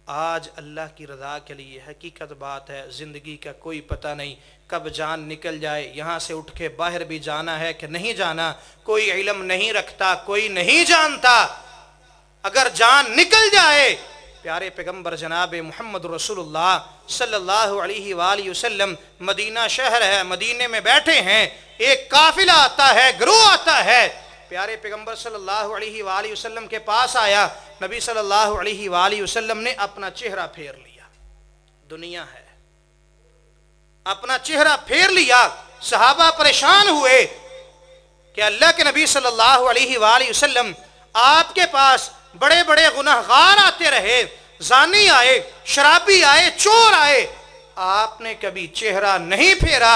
[SPEAKER 1] आज अल्लाह की रजा के लिए हकीकत बात है ज़िंदगी का कोई पता नहीं कब जान निकल जाए यहाँ से उठ के बाहर भी जाना है कि नहीं जाना कोई इलम नहीं रखता कोई नहीं जानता अगर जान निकल जाए प्यारे पैगम्बर जनाब मोहम्मद रसोल्ला सल्लाम मदीना शहर है मदीने में बैठे हैं एक काफिला आता है ग्रोह आता है प्यारे पैगम्बर सल्लाम के पास आया नबी सल्लाम ने अपना चेहरा फेर लिया दुनिया है अपना चेहरा फेर लिया सहाबा परेशान हुए कि अल्लाह के नबी सल्लल्लाहु अलैहि वसल्लम आपके पास बड़े बड़े गुनाहगार आते रहे जानी आए शराबी आए चोर आए आपने कभी चेहरा नहीं फेरा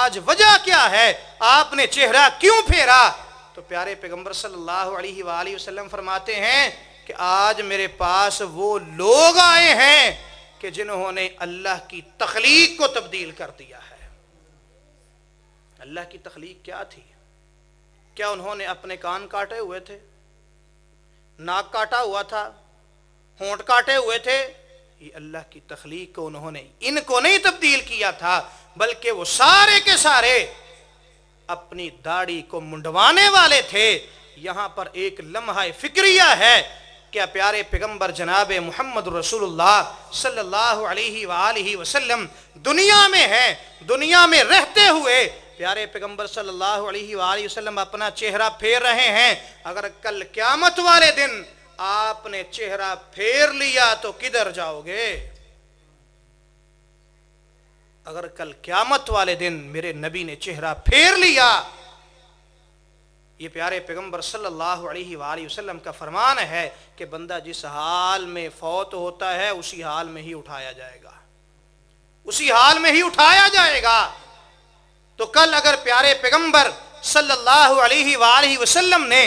[SPEAKER 1] आज वजह क्या है आपने चेहरा क्यों फेरा तो प्यारे पैगम्बर सल्लाम फरमाते हैं कि आज मेरे पास वो लोग आए हैं कि जिन्होंने अल्लाह की तख्लीक को तब्दील कर दिया है अल्लाह की तख्लीक क्या थी क्या उन्होंने अपने कान काटे हुए थे नाक काटा हुआ था होंठ काटे हुए थे ये अल्लाह की तख्लीक को उन्होंने इनको नहीं तब्दील किया था बल्कि वो सारे के सारे अपनी दाढ़ी को मुंडवाने वाले थे यहाँ पर एक लम्हा फिक्रिया है क्या प्यारे पैगम्बर जनाब मोहम्मद रसूलुल्लाह सल्लल्लाहु अलैहि वसल्लम दुनिया में है दुनिया में रहते हुए प्यारे पैगम्बर सल्लल्लाहु अलैहि अलैहि वसल्लम अपना चेहरा फेर रहे हैं अगर कल क्यामत वाले दिन आपने चेहरा फेर लिया तो किधर जाओगे अगर कल क्यामत वाले दिन मेरे नबी ने चेहरा फेर लिया ये प्यारे पैगम्बर सल्लल्लाहु अलैहि वसल्लम का फरमान है कि बंदा जिस हाल में फौत होता है उसी हाल में ही उठाया जाएगा उसी हाल में ही उठाया जाएगा तो कल अगर प्यारे पैगम्बर सल्लल्लाहु अलैहि वसल्लम ने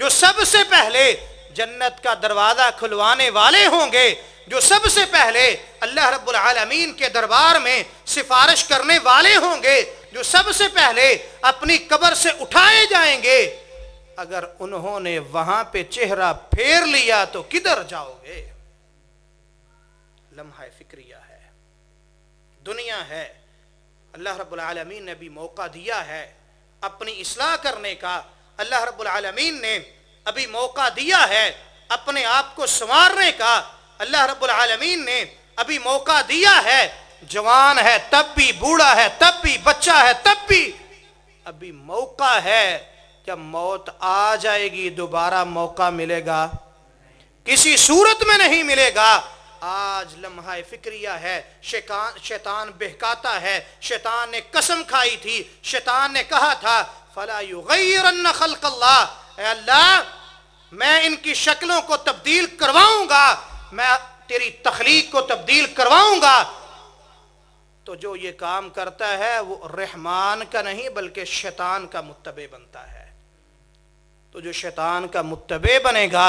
[SPEAKER 1] जो सबसे पहले जन्नत का दरवाज़ा खुलवाने वाले होंगे जो सबसे पहले अल्लाह रब्बुल आलमीन के दरबार में सिफारिश करने वाले होंगे जो सबसे पहले अपनी कब्र से उठाए जाएंगे अगर उन्होंने वहां पे चेहरा फेर लिया तो किधर जाओगे लम्हा फिक्रिया है दुनिया है अल्लाह रब्बुल आलमीन ने भी मौका दिया है अपनी इसलाह करने का अल्लाह रब्बुल आलमीन ने अभी मौका दिया है अपने आप को संवारने का अल्लाह रब्बुल आलमीन ने अभी मौका दिया है जवान है तब भी बूढ़ा है तब भी बच्चा है तब भी अभी मौका है जब मौत आ जाएगी दोबारा मौका मिलेगा किसी सूरत में नहीं मिलेगा आज लम्हा फिक्रिया है शैतान शैतान बहकाता है शैतान ने कसम खाई थी शैतान ने कहा था फला युगैरन अल्लाह मैं इनकी शक्लों को तब्दील करवाऊंगा मैं तेरी तखलीक को तब्दील करवाऊंगा तो जो ये काम करता है वो रहमान का नहीं बल्कि शैतान का मुतबे बनता है तो जो शैतान का मुतबे बनेगा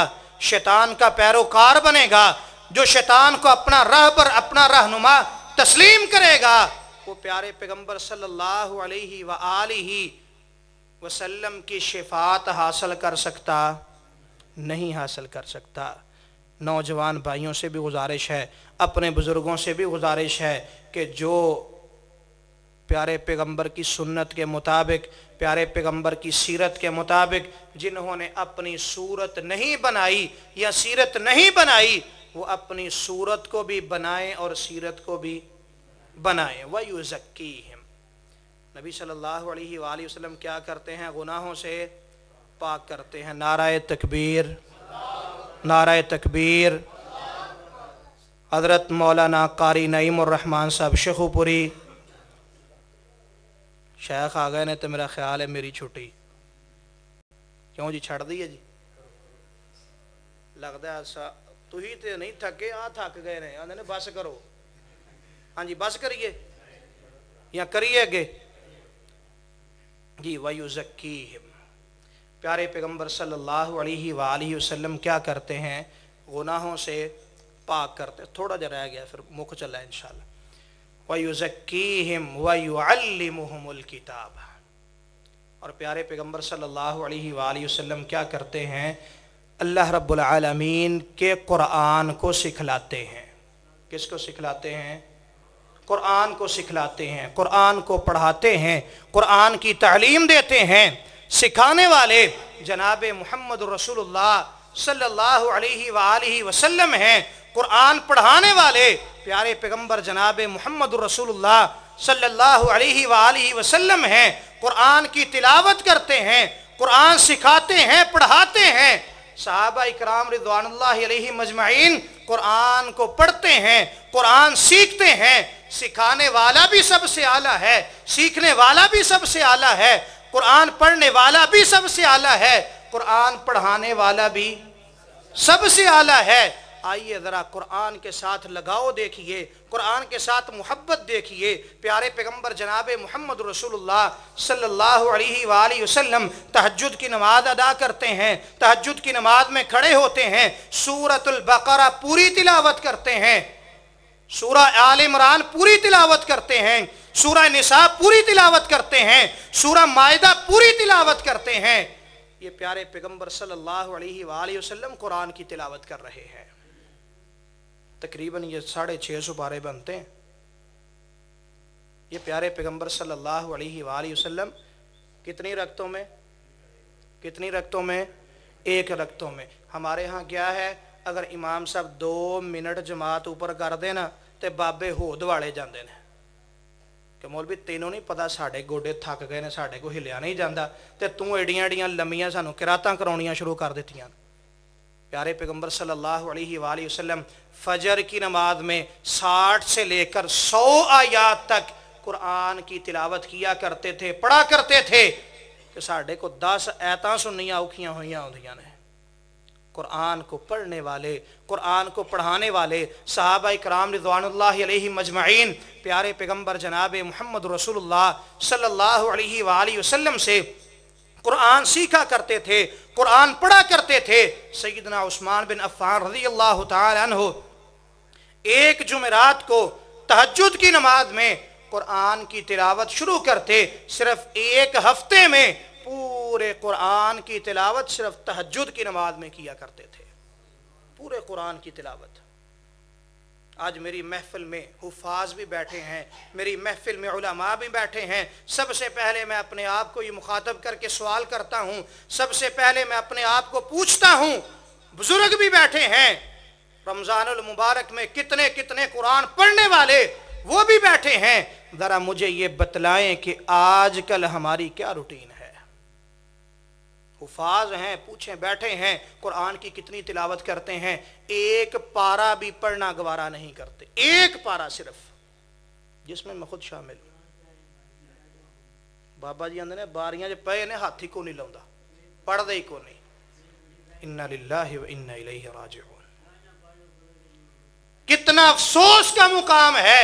[SPEAKER 1] शैतान का पैरोकार बनेगा जो शैतान को अपना रह पर अपना रहनुमा तस्लीम करेगा वो प्यारे पैगम्बर सल्लल्लाहु अलैहि वआलैहि वसल्लम की शिफात हासिल कर सकता नहीं हासिल कर सकता नौजवान भाइयों से भी गुजारिश है अपने बुज़ुर्गों से भी गुजारिश है कि जो प्यारे पैगंबर की सुन्नत के मुताबिक प्यारे पैगंबर की सीरत के मुताबिक जिन्होंने अपनी सूरत नहीं बनाई या सीरत नहीं बनाई वो अपनी सूरत को भी बनाएं और सीरत को भी बनाएं वह युजक्की नबी सल्लल्लाहु अलैहि वसल्लम क्या करते हैं गुनाहों से पाक करते हैं नाराय तकबीर नारा तकबीर हज़रत मौलाना कारी नईम रहमान साहब शेखुपुरी शेख आ गए ने तो मेरा ख्याल है मेरी छुट्टी क्यों जी छड़ दी है जी लगता है सा तु तो नहीं थके आ थक गए ने आने बस करो हाँ जी बस करिए या करिए अगे जी वायु जकी हिम प्यारे पैगम्बर सल्लल्लाहु अलैहि वसल्लम क्या करते हैं गुनाहों से पाक करते थोड़ा जरा रह गया फिर मुख चला इन वयुज़क्कीहिम वयुअल किताब और प्यारे पैगम्बर सल्लल्लाहु अलैहि वसल्लम क्या करते हैं अल्लाह रबालमीन के क़ुरान को सिखलाते हैं किसको सिखलाते हैं क़ुरान को सिखलाते हैं क़ुरान को पढ़ाते हैं क़ुरान की तालीम देते हैं सिखाने वाले जनाब मोहम्मद रसूलुल्लाह सल्लल्लाहु अलैहि वआलैहि वसल्लम हैं कुरान पढ़ाने वाले प्यारे पैगंबर जनाब मोहम्मद रसूलुल्लाह सल्लल्लाहु अलैहि वआलैहि वसल्लम हैं कुरान की तिलावत करते हैं कुरान सिखाते हैं पढ़ाते हैं साहबा इकराम रिदवान मजमाइन कुरान को पढ़ते हैं कुरान सीखते हैं सिखाने वाला भी सबसे आला है सीखने वाला भी सबसे आला है कुरान पढ़ने वाला भी सबसे आला है कुरान पढ़ाने वाला भी सबसे आला है आइए ज़रा कुरान के साथ लगाओ देखिए कुरान के साथ मोहब्बत देखिए प्यारे पैगंबर जनाब मोहम्मद रसूलुल्लाह सल्लल्लाहु अलैहि वसल्लम तहजद की नमाज अदा करते हैं तहजद की नमाज में खड़े होते हैं सूरतुल बकरा पूरी तिलावत करते हैं सूरा आल इमरान पूरी तिलावत करते हैं सूरह निशा पूरी तिलावत करते हैं सूरह मायदा पूरी तिलावत करते हैं ये प्यारे पैगम्बर सल्लाम कुरान की तिलावत कर रहे हैं तकरीबन ये साढ़े छः सौ पारे बनते हैं ये प्यारे पैगम्बर सल्लाम कितनी रक्तों में कितनी रक्तों में एक रक्तों में हमारे यहाँ क्या है अगर इमाम साहब दो मिनट जमात ऊपर कर देना तो बाबे होद वाले जाते हैं कि भी तेनों नहीं पता साढ़े गोडे थक गए ने साढ़े को हिलया नहीं जाता तो तू एडिया एडिया लम्बी सू किरात करा शुरू कर दियां प्यारे पैगंबर सल अली वाली वसलम फजर की नमाज में साठ से लेकर सौ आयात तक कुरआन की तिलावत किया करते थे पढ़ा करते थे कि साढ़े को दस ऐत सुनिया औखिया हुई आदि ने कुरान को पढ़ने वाले कुरान को पढ़ाने वाले साहब कराम रिजवानल्ला मजमाइन प्यारे पैगम्बर जनाब मोहम्मद रसोल्ला सल्लाम से कुरान सीखा करते थे कुरान पढ़ा करते थे सईदना उस्मान बिन अफ़ान रजी अल्लाह तहो एक जुमेरात को तहजद की नमाज में कुरान की तिलावत शुरू करते सिर्फ एक हफ्ते में पूरे कुरान की तिलावत सिर्फ तहजद की नमाज में किया करते थे पूरे कुरान की तिलावत आज मेरी महफिल में हुफाज भी बैठे हैं मेरी महफिल में उलमा भी बैठे हैं सबसे पहले मैं अपने आप को ये मुखातब करके सवाल करता हूँ सबसे पहले मैं अपने आप को पूछता हूँ बुजुर्ग भी बैठे हैं रमज़ान मुबारक में कितने कितने कुरान पढ़ने वाले वो भी बैठे हैं ज़रा मुझे ये बतलाएं कि आजकल हमारी क्या रूटीन है हुफाज हैं पूछे बैठे हैं कुरान की कितनी तिलावत करते हैं एक पारा भी पढ़ना गवारा नहीं करते एक पारा सिर्फ जिसमें मैं खुद शामिल हूं बाबा जी ਆਂਦੇ बारियां ਬਾਰੀਆਂ 'ਚ ਪਏ ਨੇ नहीं लादा ਕੋ ਨਹੀਂ ਲਾਉਂਦਾ नहीं इन्ना इलैहि राजिऊन कितना अफसोस का मुकाम है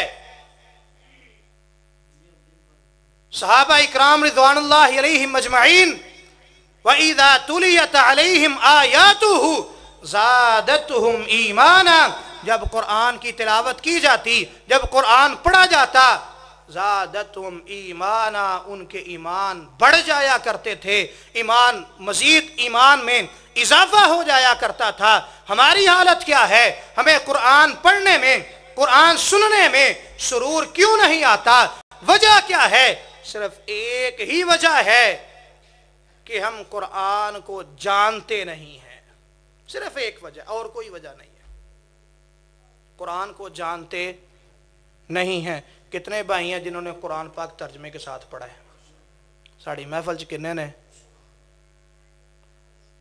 [SPEAKER 1] सहाबा इकराम रिजवान मजमाइन वईदा तुलियत अलैहिम ईमाना जब कुरान की तिलावत की जाती जब कुरान पढ़ा जाता ज़ादतुम ईमाना उनके ईमान बढ़ जाया करते थे ईमान मज़ीद ईमान में इजाफा हो जाया करता था हमारी हालत क्या है हमें कुरान पढ़ने में कुरान सुनने में सुरूर क्यों नहीं आता वजह क्या है सिर्फ एक ही वजह है कि हम कुरान को जानते नहीं हैं सिर्फ एक वजह और कोई वजह नहीं है कुरान को जानते नहीं हैं कितने भाई हैं जिन्होंने कुरान पाक तर्जमे के साथ पढ़ा है साड़ी महफल च किन्ने ने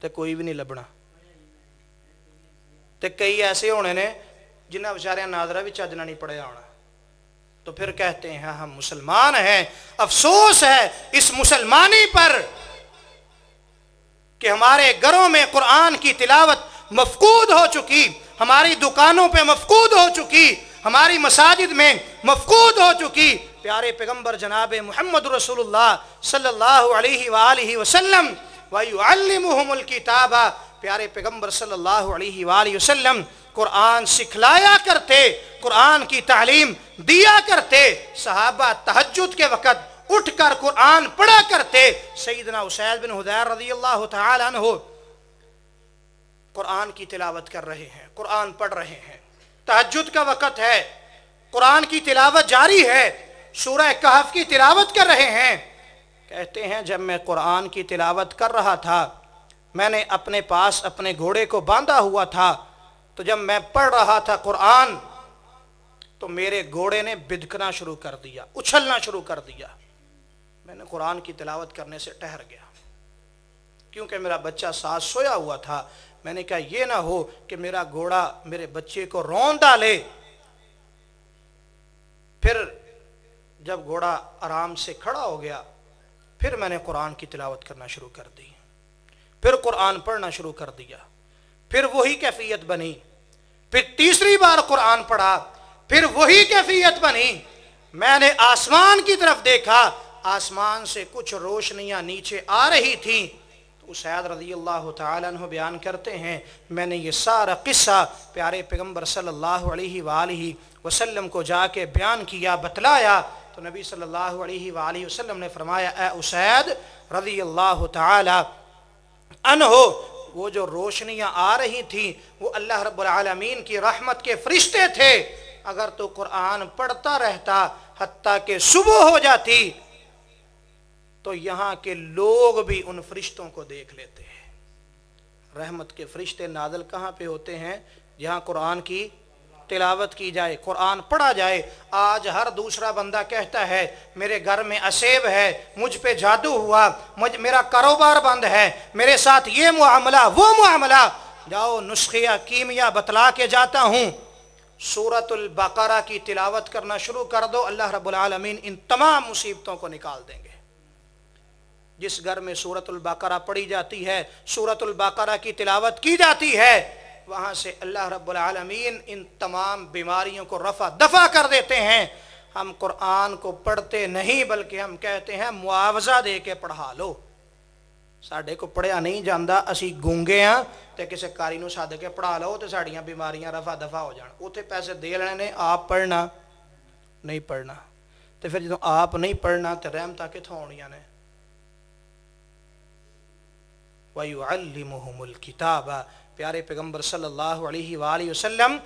[SPEAKER 1] तो कोई भी नहीं लभना तो कई ऐसे होने ने जिन्हें बेचारे नादरा भी चजना नहीं पढ़िया होना तो फिर कहते हैं हम मुसलमान हैं अफसोस है इस मुसलमानी पर कि हमारे घरों में कुरान की तिलावत मफकूद हो चुकी हमारी दुकानों पे मफकूद हो चुकी हमारी मसाजिद में मफकूद हो चुकी प्यारे पैगम्बर जनाब मोहम्मद रसोल्ला सल्ला किताबा प्यारे पैगम्बर सल्ला वसलम कुरान सिखलाया करते कुरान की तालीम दिया करते सहाबा तहजद के वक़्त उठकर कुरान पढ़ा करते सईदना उसैद बिन हुदैर रजी अल्लाह तहो कुरान की तिलावत कर रहे हैं कुरान पढ़ रहे हैं तहजद का वक़्त है कुरान की तिलावत जारी है सूरह कहफ की तिलावत कर रहे हैं कहते हैं जब मैं कुरान की तिलावत कर रहा था मैंने अपने पास अपने घोड़े को बांधा हुआ था तो जब मैं पढ़ रहा था कुरान तो मेरे घोड़े ने बिदकना शुरू कर दिया उछलना शुरू कर दिया मैंने कुरान की तिलावत करने से ठहर गया क्योंकि मेरा बच्चा साथ सोया हुआ था मैंने कहा यह ना हो कि मेरा घोड़ा मेरे बच्चे को रौन डाले फिर जब घोड़ा आराम से खड़ा हो गया फिर मैंने कुरान की तिलावत करना शुरू कर दी फिर कुरान पढ़ना शुरू कर दिया फिर वही कैफियत बनी फिर तीसरी बार कुरान पढ़ा फिर वही कैफियत बनी मैंने आसमान की तरफ देखा आसमान से कुछ रोशनियाँ नीचे आ रही थीं तो उसद रजी अल्लाह तु बयान करते हैं मैंने ये सारा किस्सा प्यारे पैगम्बर सल्ला वसलम को जाके बयान किया बतलाया तो नबी सल्लल्लाहु अलैहि वसल्लम ने फरमाया ए उसैद रजी अल्लाह तहो वो जो रोशनियाँ आ रही थी वो अल्लाह रबालमीन की रहमत के फरिश्ते थे अगर तो कुरान पढ़ता रहता हती के सुबह हो जाती तो यहाँ के लोग भी उन फरिश्तों को देख लेते हैं रहमत के फरिश्ते नादल कहाँ पे होते हैं जहाँ कुरान की तिलावत की जाए कुरान पढ़ा जाए आज हर दूसरा बंदा कहता है मेरे घर में असेब है मुझ पे जादू हुआ मुझ मेरा कारोबार बंद है मेरे साथ ये मामला वो मामला जाओ नुस्खिया कीमिया बतला के जाता हूँ सूरतुल बकरा की तिलावत करना शुरू कर दो अल्लाह रब्बुल आलमीन इन तमाम मुसीबतों को निकाल देंगे जिस घर में सूरत अलबाकरा पढ़ी जाती है सूरत अलबाकरा की तिलावत की जाती है वहाँ से अल्लाह रबालमीन इन तमाम बीमारियों को रफा दफा कर देते हैं हम कुरान को पढ़ते नहीं बल्कि हम कहते हैं मुआवजा दे के पढ़ा लो साढ़े को पढ़िया नहीं जाता असी गूंगे हाँ तो किसी कारी को सद के पढ़ा लो तो साढ़िया बीमारियां रफा दफा हो जाए उ पैसे दे लेने ने आप पढ़ना नहीं पढ़ना तो फिर जो आप नहीं पढ़ना तो रहमत कितों आनिया ने वयुअल किताब प्यारे पैगम्बर सल्लाम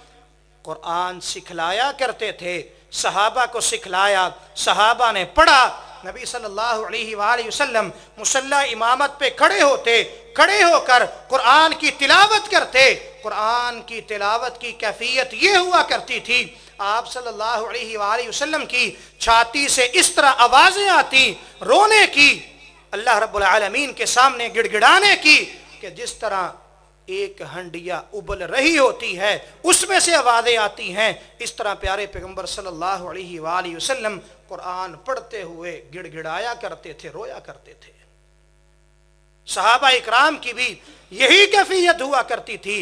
[SPEAKER 1] क़ुरान सिखलाया करते थे सहाबा को सिखलाया सहाबा ने पढ़ा नबी सल्लल्लाहु अलैहि वसल्लम मुसल्ला इमामत पे खड़े होते खड़े होकर कुरान की तिलावत करते कुरान की तिलावत की कैफियत ये हुआ करती थी आप सल्लल्लाहु अलैहि वसल्लम की छाती से इस तरह आवाज़ें आती रोने की अल्लाह रबालमीन के सामने गिड़गिड़ाने की कि जिस तरह एक हंडिया उबल रही होती है उसमें से आवाज़ें आती हैं इस तरह प्यारे पैगम्बर सल्लल्लाहु अलैहि वसल्लम कुरान पढ़ते हुए गिड़गिड़ाया करते थे रोया करते थे सहाबा इकराम की भी यही कैफियत हुआ करती थी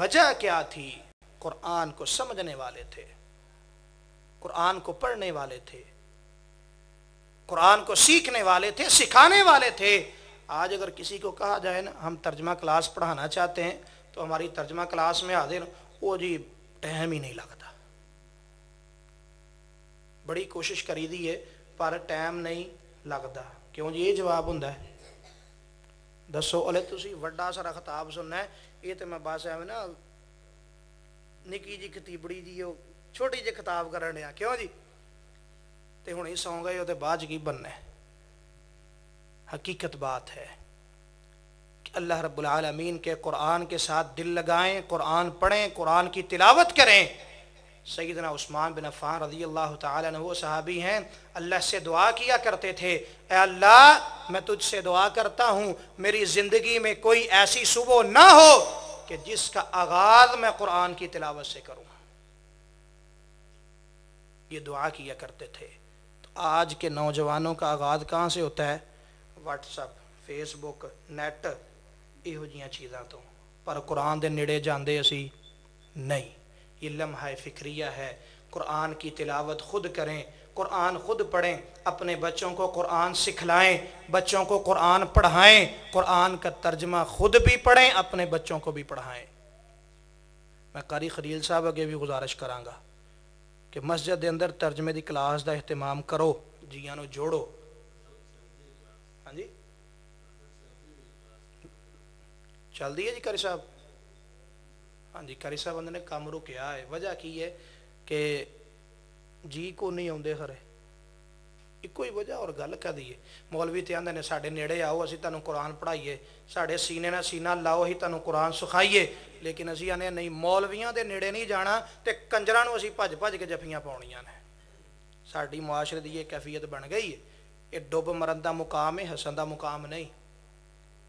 [SPEAKER 1] वजह क्या थी कुरान को समझने वाले थे कुरान को पढ़ने वाले थे कुरान को सीखने वाले थे सिखाने वाले थे आज अगर किसी को कहा जाए ना हम तर्जमा क्लास पढ़ाना चाहते हैं तो हमारी तर्जमा क्लास में आधे वो जी टहम ही नहीं लगता बड़ी कोशिश करी दी है पर टाइम नहीं लगता क्यों जी ये जवाब होंगे दसो अले तुम व्डा सारा खिताब सुनना है ये तो मैं बस एवं ना निकी जी खतीबड़ी जी छोटी जी खिताब कर क्यों जी ਤੇ ਹੁਣ ਹੀ ਸੌਂ ਗਏ ਉਹਦੇ ਬਾਅਦ बनना है हकीकत बात है कि अल्लाह रब्बुल आलमीन के कुरान के साथ दिल लगाएं कुरान पढ़ें कुरान की तिलावत करें सईदना उस्मान बिन अफ़ान रजी अल्लाह वो सहाबी हैं अल्लाह से दुआ किया करते थे अल्लाह मैं तुझसे दुआ करता हूँ मेरी ज़िंदगी में कोई ऐसी सुबह ना हो कि जिसका आगाज़ मैं कुरान की तिलावत से करूँ ये दुआ किया करते थे आज के नौजवानों का आगाज़ कहाँ से होता है वट्सअप फेसबुक नैट योजना चीज़ों तो पर कुरान के नेे जाते असी नहीं ਨਹੀਂ ਇਹ फिक्रिया है कुरान की तिलावत खुद करें कुरान खुद पढ़ें अपने बच्चों को कुरान सिखलाएं बच्चों को कुरान पढ़ाएं कुरान का तर्जमा खुद भी पढ़ें अपने बच्चों को भी पढ़ाएं मैं कारी खलील साहब अगे भी गुजारिश कराँगा ਕਿ ਮਸਜਿਦ ਦੇ ਅੰਦਰ ਤਰਜਮੇ ਦੀ ਕਲਾਸ ਦਾ ਇhtਮਾਮ ਕਰੋ ਜੀਆਂ ਨੂੰ ਜੋੜੋ ਹਾਂਜੀ ਚੱਲਦੀ ਹੈ ਜੀ ਕਰੀ ਸਾਹਿਬ ਹਾਂਜੀ ਕਰੀ ਸਾਹਿਬ ਨੇ ਕੰਮ ਰੁਕਿਆ ਹੈ ਵਜ੍ਹਾ ਕੀ ਹੈ ਕਿ ਜੀ ਕੋ ਨਹੀਂ ਆਉਂਦੇ ਖਰੇ ਇੱਕੋ ਹੀ ਵਜ੍ਹਾ ਔਰ ਗੱਲ ਕਦੀ ਹੈ ਮੌਲਵੀ ਤੇ ਆਂਦੇ ਨੇ ਸਾਡੇ ਨੇੜੇ ਆਓ ਅਸੀਂ ਤੁਹਾਨੂੰ ਕੁਰਾਨ ਪੜ੍ਹਾਈਏ ਸਾਡੇ ਸੀਨੇ ਨਾਲ ਸੀਨਾ ਲਾਓ ਹੀ ਤੁਹਾਨੂੰ ਕੁਰਾਨ ਸੁਖਾਈਏ ਲੇਕਿਨ ਅਸੀਂ ਆਨੇ ਨਹੀਂ ਮੌਲਵੀਆਂ ਦੇ ਨੇੜੇ ਨਹੀਂ ਜਾਣਾ ਤੇ ਕੰਜਰਾਂ ਨੂੰ ਅਸੀਂ ਭੱਜ ਭੱਜ ਕੇ ਜਫੀਆਂ ਪਾਉਣੀਆਂ ਨੇ ਸਾਡੀ ਮੁਆਸ਼ਰੇ ਦੀ ਇਹ ਕੈਫੀਅਤ ਬਣ ਗਈ ਹੈ ਇਹ ਡੁੱਬ ਮਰਨ ਦਾ ਮੁਕਾਮ ਹੈ ਹਸਨ ਦਾ ਮੁਕਾਮ ਨਹੀਂ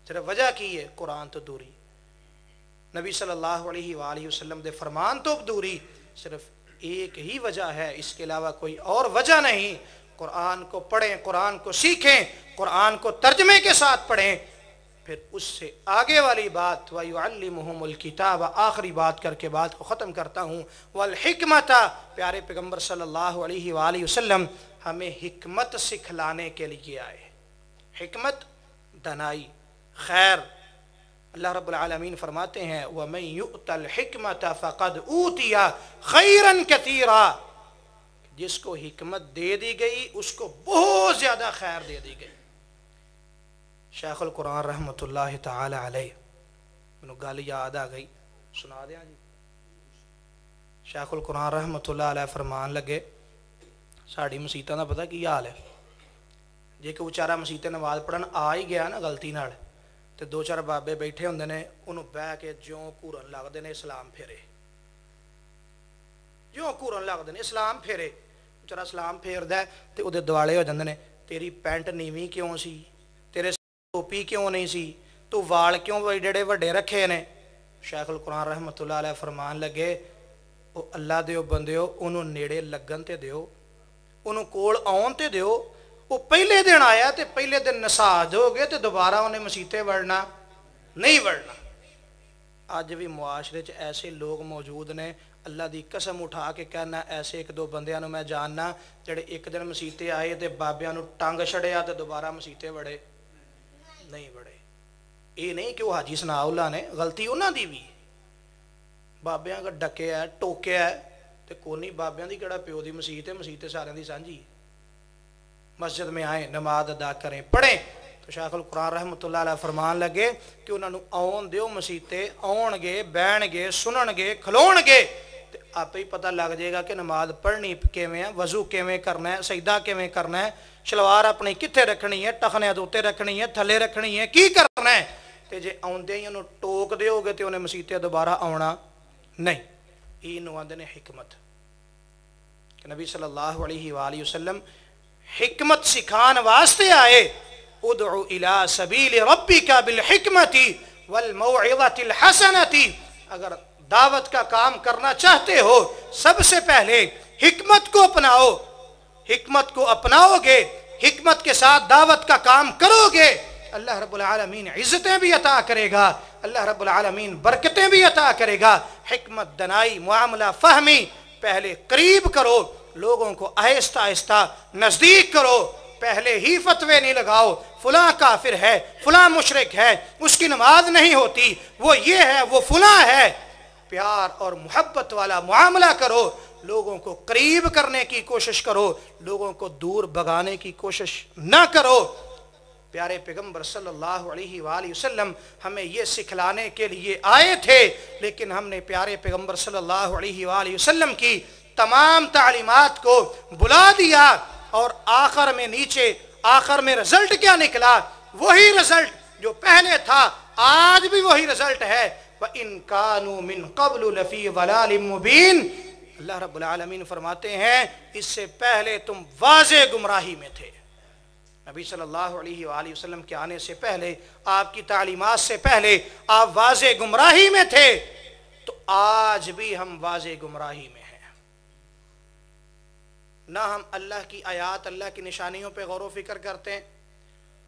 [SPEAKER 1] ਸਿਰਫ ਵਜ੍ਹਾ ਕੀ ਹੈ ਕੁਰਾਨ ਤੋਂ ਦੂਰੀ नबी सल्लल्लाहु अलैहि वाली वसल्लम के फरमान तो दूरी सिर्फ एक ही वजह है इसके अलावा कोई और वजह नहीं कुरान को पढ़ें कुरान को सीखें कुरान को तर्जमे के साथ पढ़ें फिर उससे आगे वाली बात मोहम्मल किताब आखिरी बात करके बात को ख़त्म करता हूँ वालमत प्यारे पैगम्बर सल्ला वसम हमें हमत सिखलाने के लिए आए हमत दनाई खैर अल्लाह रबालमीन फरमाते हैं वह मैं युतल हमत फ़कद ऊतिया खैरन कतीरा जिसको हिकमत दे दी गई उसको बहुत ज़्यादा खैर दे दी गई शेखुल कुरान रहमत तैन गल याद आ गई सुना दें जी शेखुल कुरान रहमत फरमान लगे साड़ी मसीत का पता की हाल है जे कोई बेचारा मसीते नवाज पढ़न आ ही गया ना गलती नाल तो दो चार बाबे बैठे होंगे ने उन्होंने बह के ज्यों घूरन लगते ने इस्लाम फेरे ज्यों घूरन लगते ने इस्लाम फेरे ਵਿਚਾਰਾ ਸਲਾਮ ਫੇਰਦਾ ਤੇ ਉਹਦੇ ਦਿਵਾਲੇ ਹੋ ਜਾਂਦੇ ਨੇ ਤੇਰੀ ਪੈਂਟ ਨੀਵੀਂ ਕਿਉਂ ਸੀ ਤੇਰੇ ਟੋਪੀ ਕਿਉਂ ਨਹੀਂ ਸੀ ਤੂੰ ਵਾਲ ਕਿਉਂ ਜਿਹੜੇ ਵੱਡੇ ਰੱਖੇ ਨੇ ਸ਼ੇਖੁਲ ਕੁਰਾਨ ਰਹਿਮਤੁਲਲਾਹ ਅਲੈਹ ਫਰਮਾਨ ਲੱਗੇ ਉਹ ਅੱਲਾ ਦਿਓ ਬੰਦਿਓ ਉਹਨੂੰ ਨੇੜੇ ਲੱਗਣ ਤੇ ਦਿਓ ਉਹਨੂੰ ਕੋਲ ਆਉਣ ਤੇ ਦਿਓ ਉਹ ਪਹਿਲੇ ਦਿਨ ਆਇਆ ਤੇ ਪਹਿਲੇ ਦਿਨ ਨਸਾਜ ਹੋ ਗਏ ਤੇ ਦੁਬਾਰਾ ਉਹਨੇ ਮਸੀਤੇ ਵੜਨਾ ਨਹੀਂ ਵੜਨਾ ਅੱਜ ਵੀ ਮੁਆਸ਼ਰੇ 'ਚ ਐਸੇ ਲੋਕ ਮੌਜੂਦ ਨੇ ਅੱਲਾ ਦੀ ਕਸਮ ਉਠਾ ਕੇ ਕਹਿਣਾ ਐਸੇ ਇੱਕ ਦੋ ਬੰਦਿਆਂ ਨੂੰ ਮੈਂ ਜਾਣਨਾ ਜਿਹੜੇ ਇੱਕ ਦਿਨ ਮਸੀਤੇ ਆਏ ਤੇ ਬਾਬਿਆਂ ਨੂੰ ਟੰਗ ਛੜਿਆ ਤੇ ਦੁਬਾਰਾ ਮਸੀਤੇ ਵੜੇ ਨਹੀਂ ਵੜੇ ਇਹ ਨਹੀਂ ਕਿ ਉਹ ਹਾਜੀ ਸਨਾਉਲਾ ਨੇ ਗਲਤੀ ਉਹਨਾਂ ਦੀ ਵੀ ਬਾਬਿਆਂ ਦਾ ਡੱਕਿਆ ਟੋਕਿਆ ਤੇ ਕੋਨੀ ਬਾਬਿਆਂ ਦੀ ਕਿਹੜਾ ਪਿਓ ਦੀ ਮਸੀਤ ਹੈ ਮਸੀਤ ਤੇ ਸਾਰਿਆਂ ਦੀ ਸਾਂਝੀ ਮਸਜਿਦ ਮੇ ਆਏ ਨਮਾਜ਼ ਅਦਾ ਕਰੇ ਪੜ੍ਹੇ तो शाखुल कुरान रहमतुल्ला फरमान लगे कि उन्होंने आन दौ मसीते आने गए बहन गए सुनन गए खलोन गए आप ही पता लग जाएगा कि नमाज पढ़नी किमें है वजू किमें करना है सजदा किमें करना है शलवार अपनी कितने रखनी है टखने दोते रखनी है थले रखनी है की करना है तो जे आते ही उन्होंने टोक दोगे तो उन्हें मसीते दोबारा आना नहीं आते ने हिकमत नबी सल्लल्लाहु अलैहि वाली वसलम हिकमत सिखाने वास्ते आए उदउ इला सबील रब्बिका बिल हिकमती वल मौइज़तिल हसनती अगर दावत का काम करना चाहते हो सबसे पहले हिकमत को अपनाओ हिकमत को अपनाओगे हिकमत के साथ दावत का काम करोगे अल्लाह रबालमीन इज़्ज़तें भी अता करेगा अल्लाह रबालमीन बरकतें भी अता करेगा हिकमत दनाई मामला फहमी पहले करीब करो लोगों को आहिस्ता आहिस्ता नज़दीक करो पहले ही फतवे नहीं लगाओ फुला काफिर है फुला मुशरक है उसकी नमाज नहीं होती वो ये है वो फुला है प्यार और मोहब्बत वाला मामला करो लोगों को करीब करने की कोशिश करो लोगों को दूर भगाने की कोशिश ना करो प्यारे पैगम्बर सल्लल्लाहु अलैहि वसल्लम हमें ये सिखलाने के लिए आए थे लेकिन हमने प्यारे पैगम्बर सल्लल्लाहु अलैहि वसल्लम की तमाम तालीमत को बुला दिया और आखिर में नीचे आखिर में रिजल्ट क्या निकला वही रिजल्ट जो पहले था आज भी वही रिजल्ट है व इनकानू मिन कबल अल्लाह फरमाते हैं इससे पहले तुम वाज गुमराही में थे नबी सल्लल्लाहु अलैहि वसल्लम के आने से पहले आपकी तालीमत से पहले आप वाज गुमराही में थे तो आज भी हम वाज गुमराही में हैं ना हम अल्लाह की आयात अल्लाह की निशानियों पर गौर व फिक्र करते हैं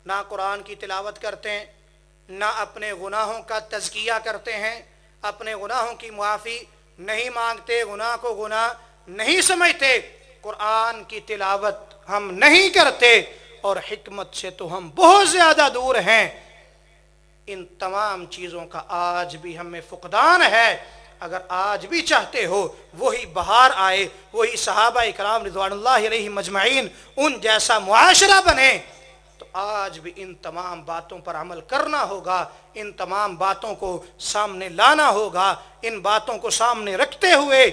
[SPEAKER 1] ना कुरान की तिलावत करते हैं ना अपने गुनाहों का तजकिया करते हैं अपने गुनाहों की मुआफ़ी नहीं मांगते गुनाह को गुनाह नहीं समझते कुरान की तिलावत हम नहीं करते और हमत से तो हम बहुत ज़्यादा दूर हैं इन तमाम चीज़ों का आज भी हमें फुकदान है अगर आज भी चाहते हो वही बहार आए वही सहाबा इकराम रिजवान मजमाइन उन जैसा मुआशरा बने आज भी इन तमाम बातों पर अमल करना होगा इन तमाम बातों को सामने लाना होगा इन बातों को सामने रखते हुए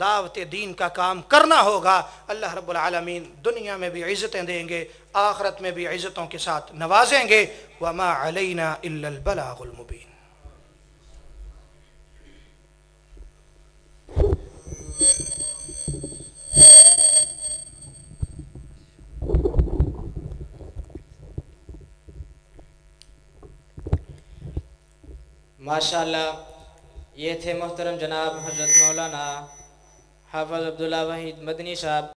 [SPEAKER 1] दावत दीन का काम करना होगा अल्लाह रब्बुल आलमीन दुनिया में भी इज़्ज़तें देंगे आखरत में भी इज़्ज़तों के साथ नवाजेंगे वमा अलैना इल्लल बलागुल मुबीन माशाल्लाह ये थे मोहतरम जनाब हजरत मौलाना हाफज अब्दुल्ला वहीद मदनी साहब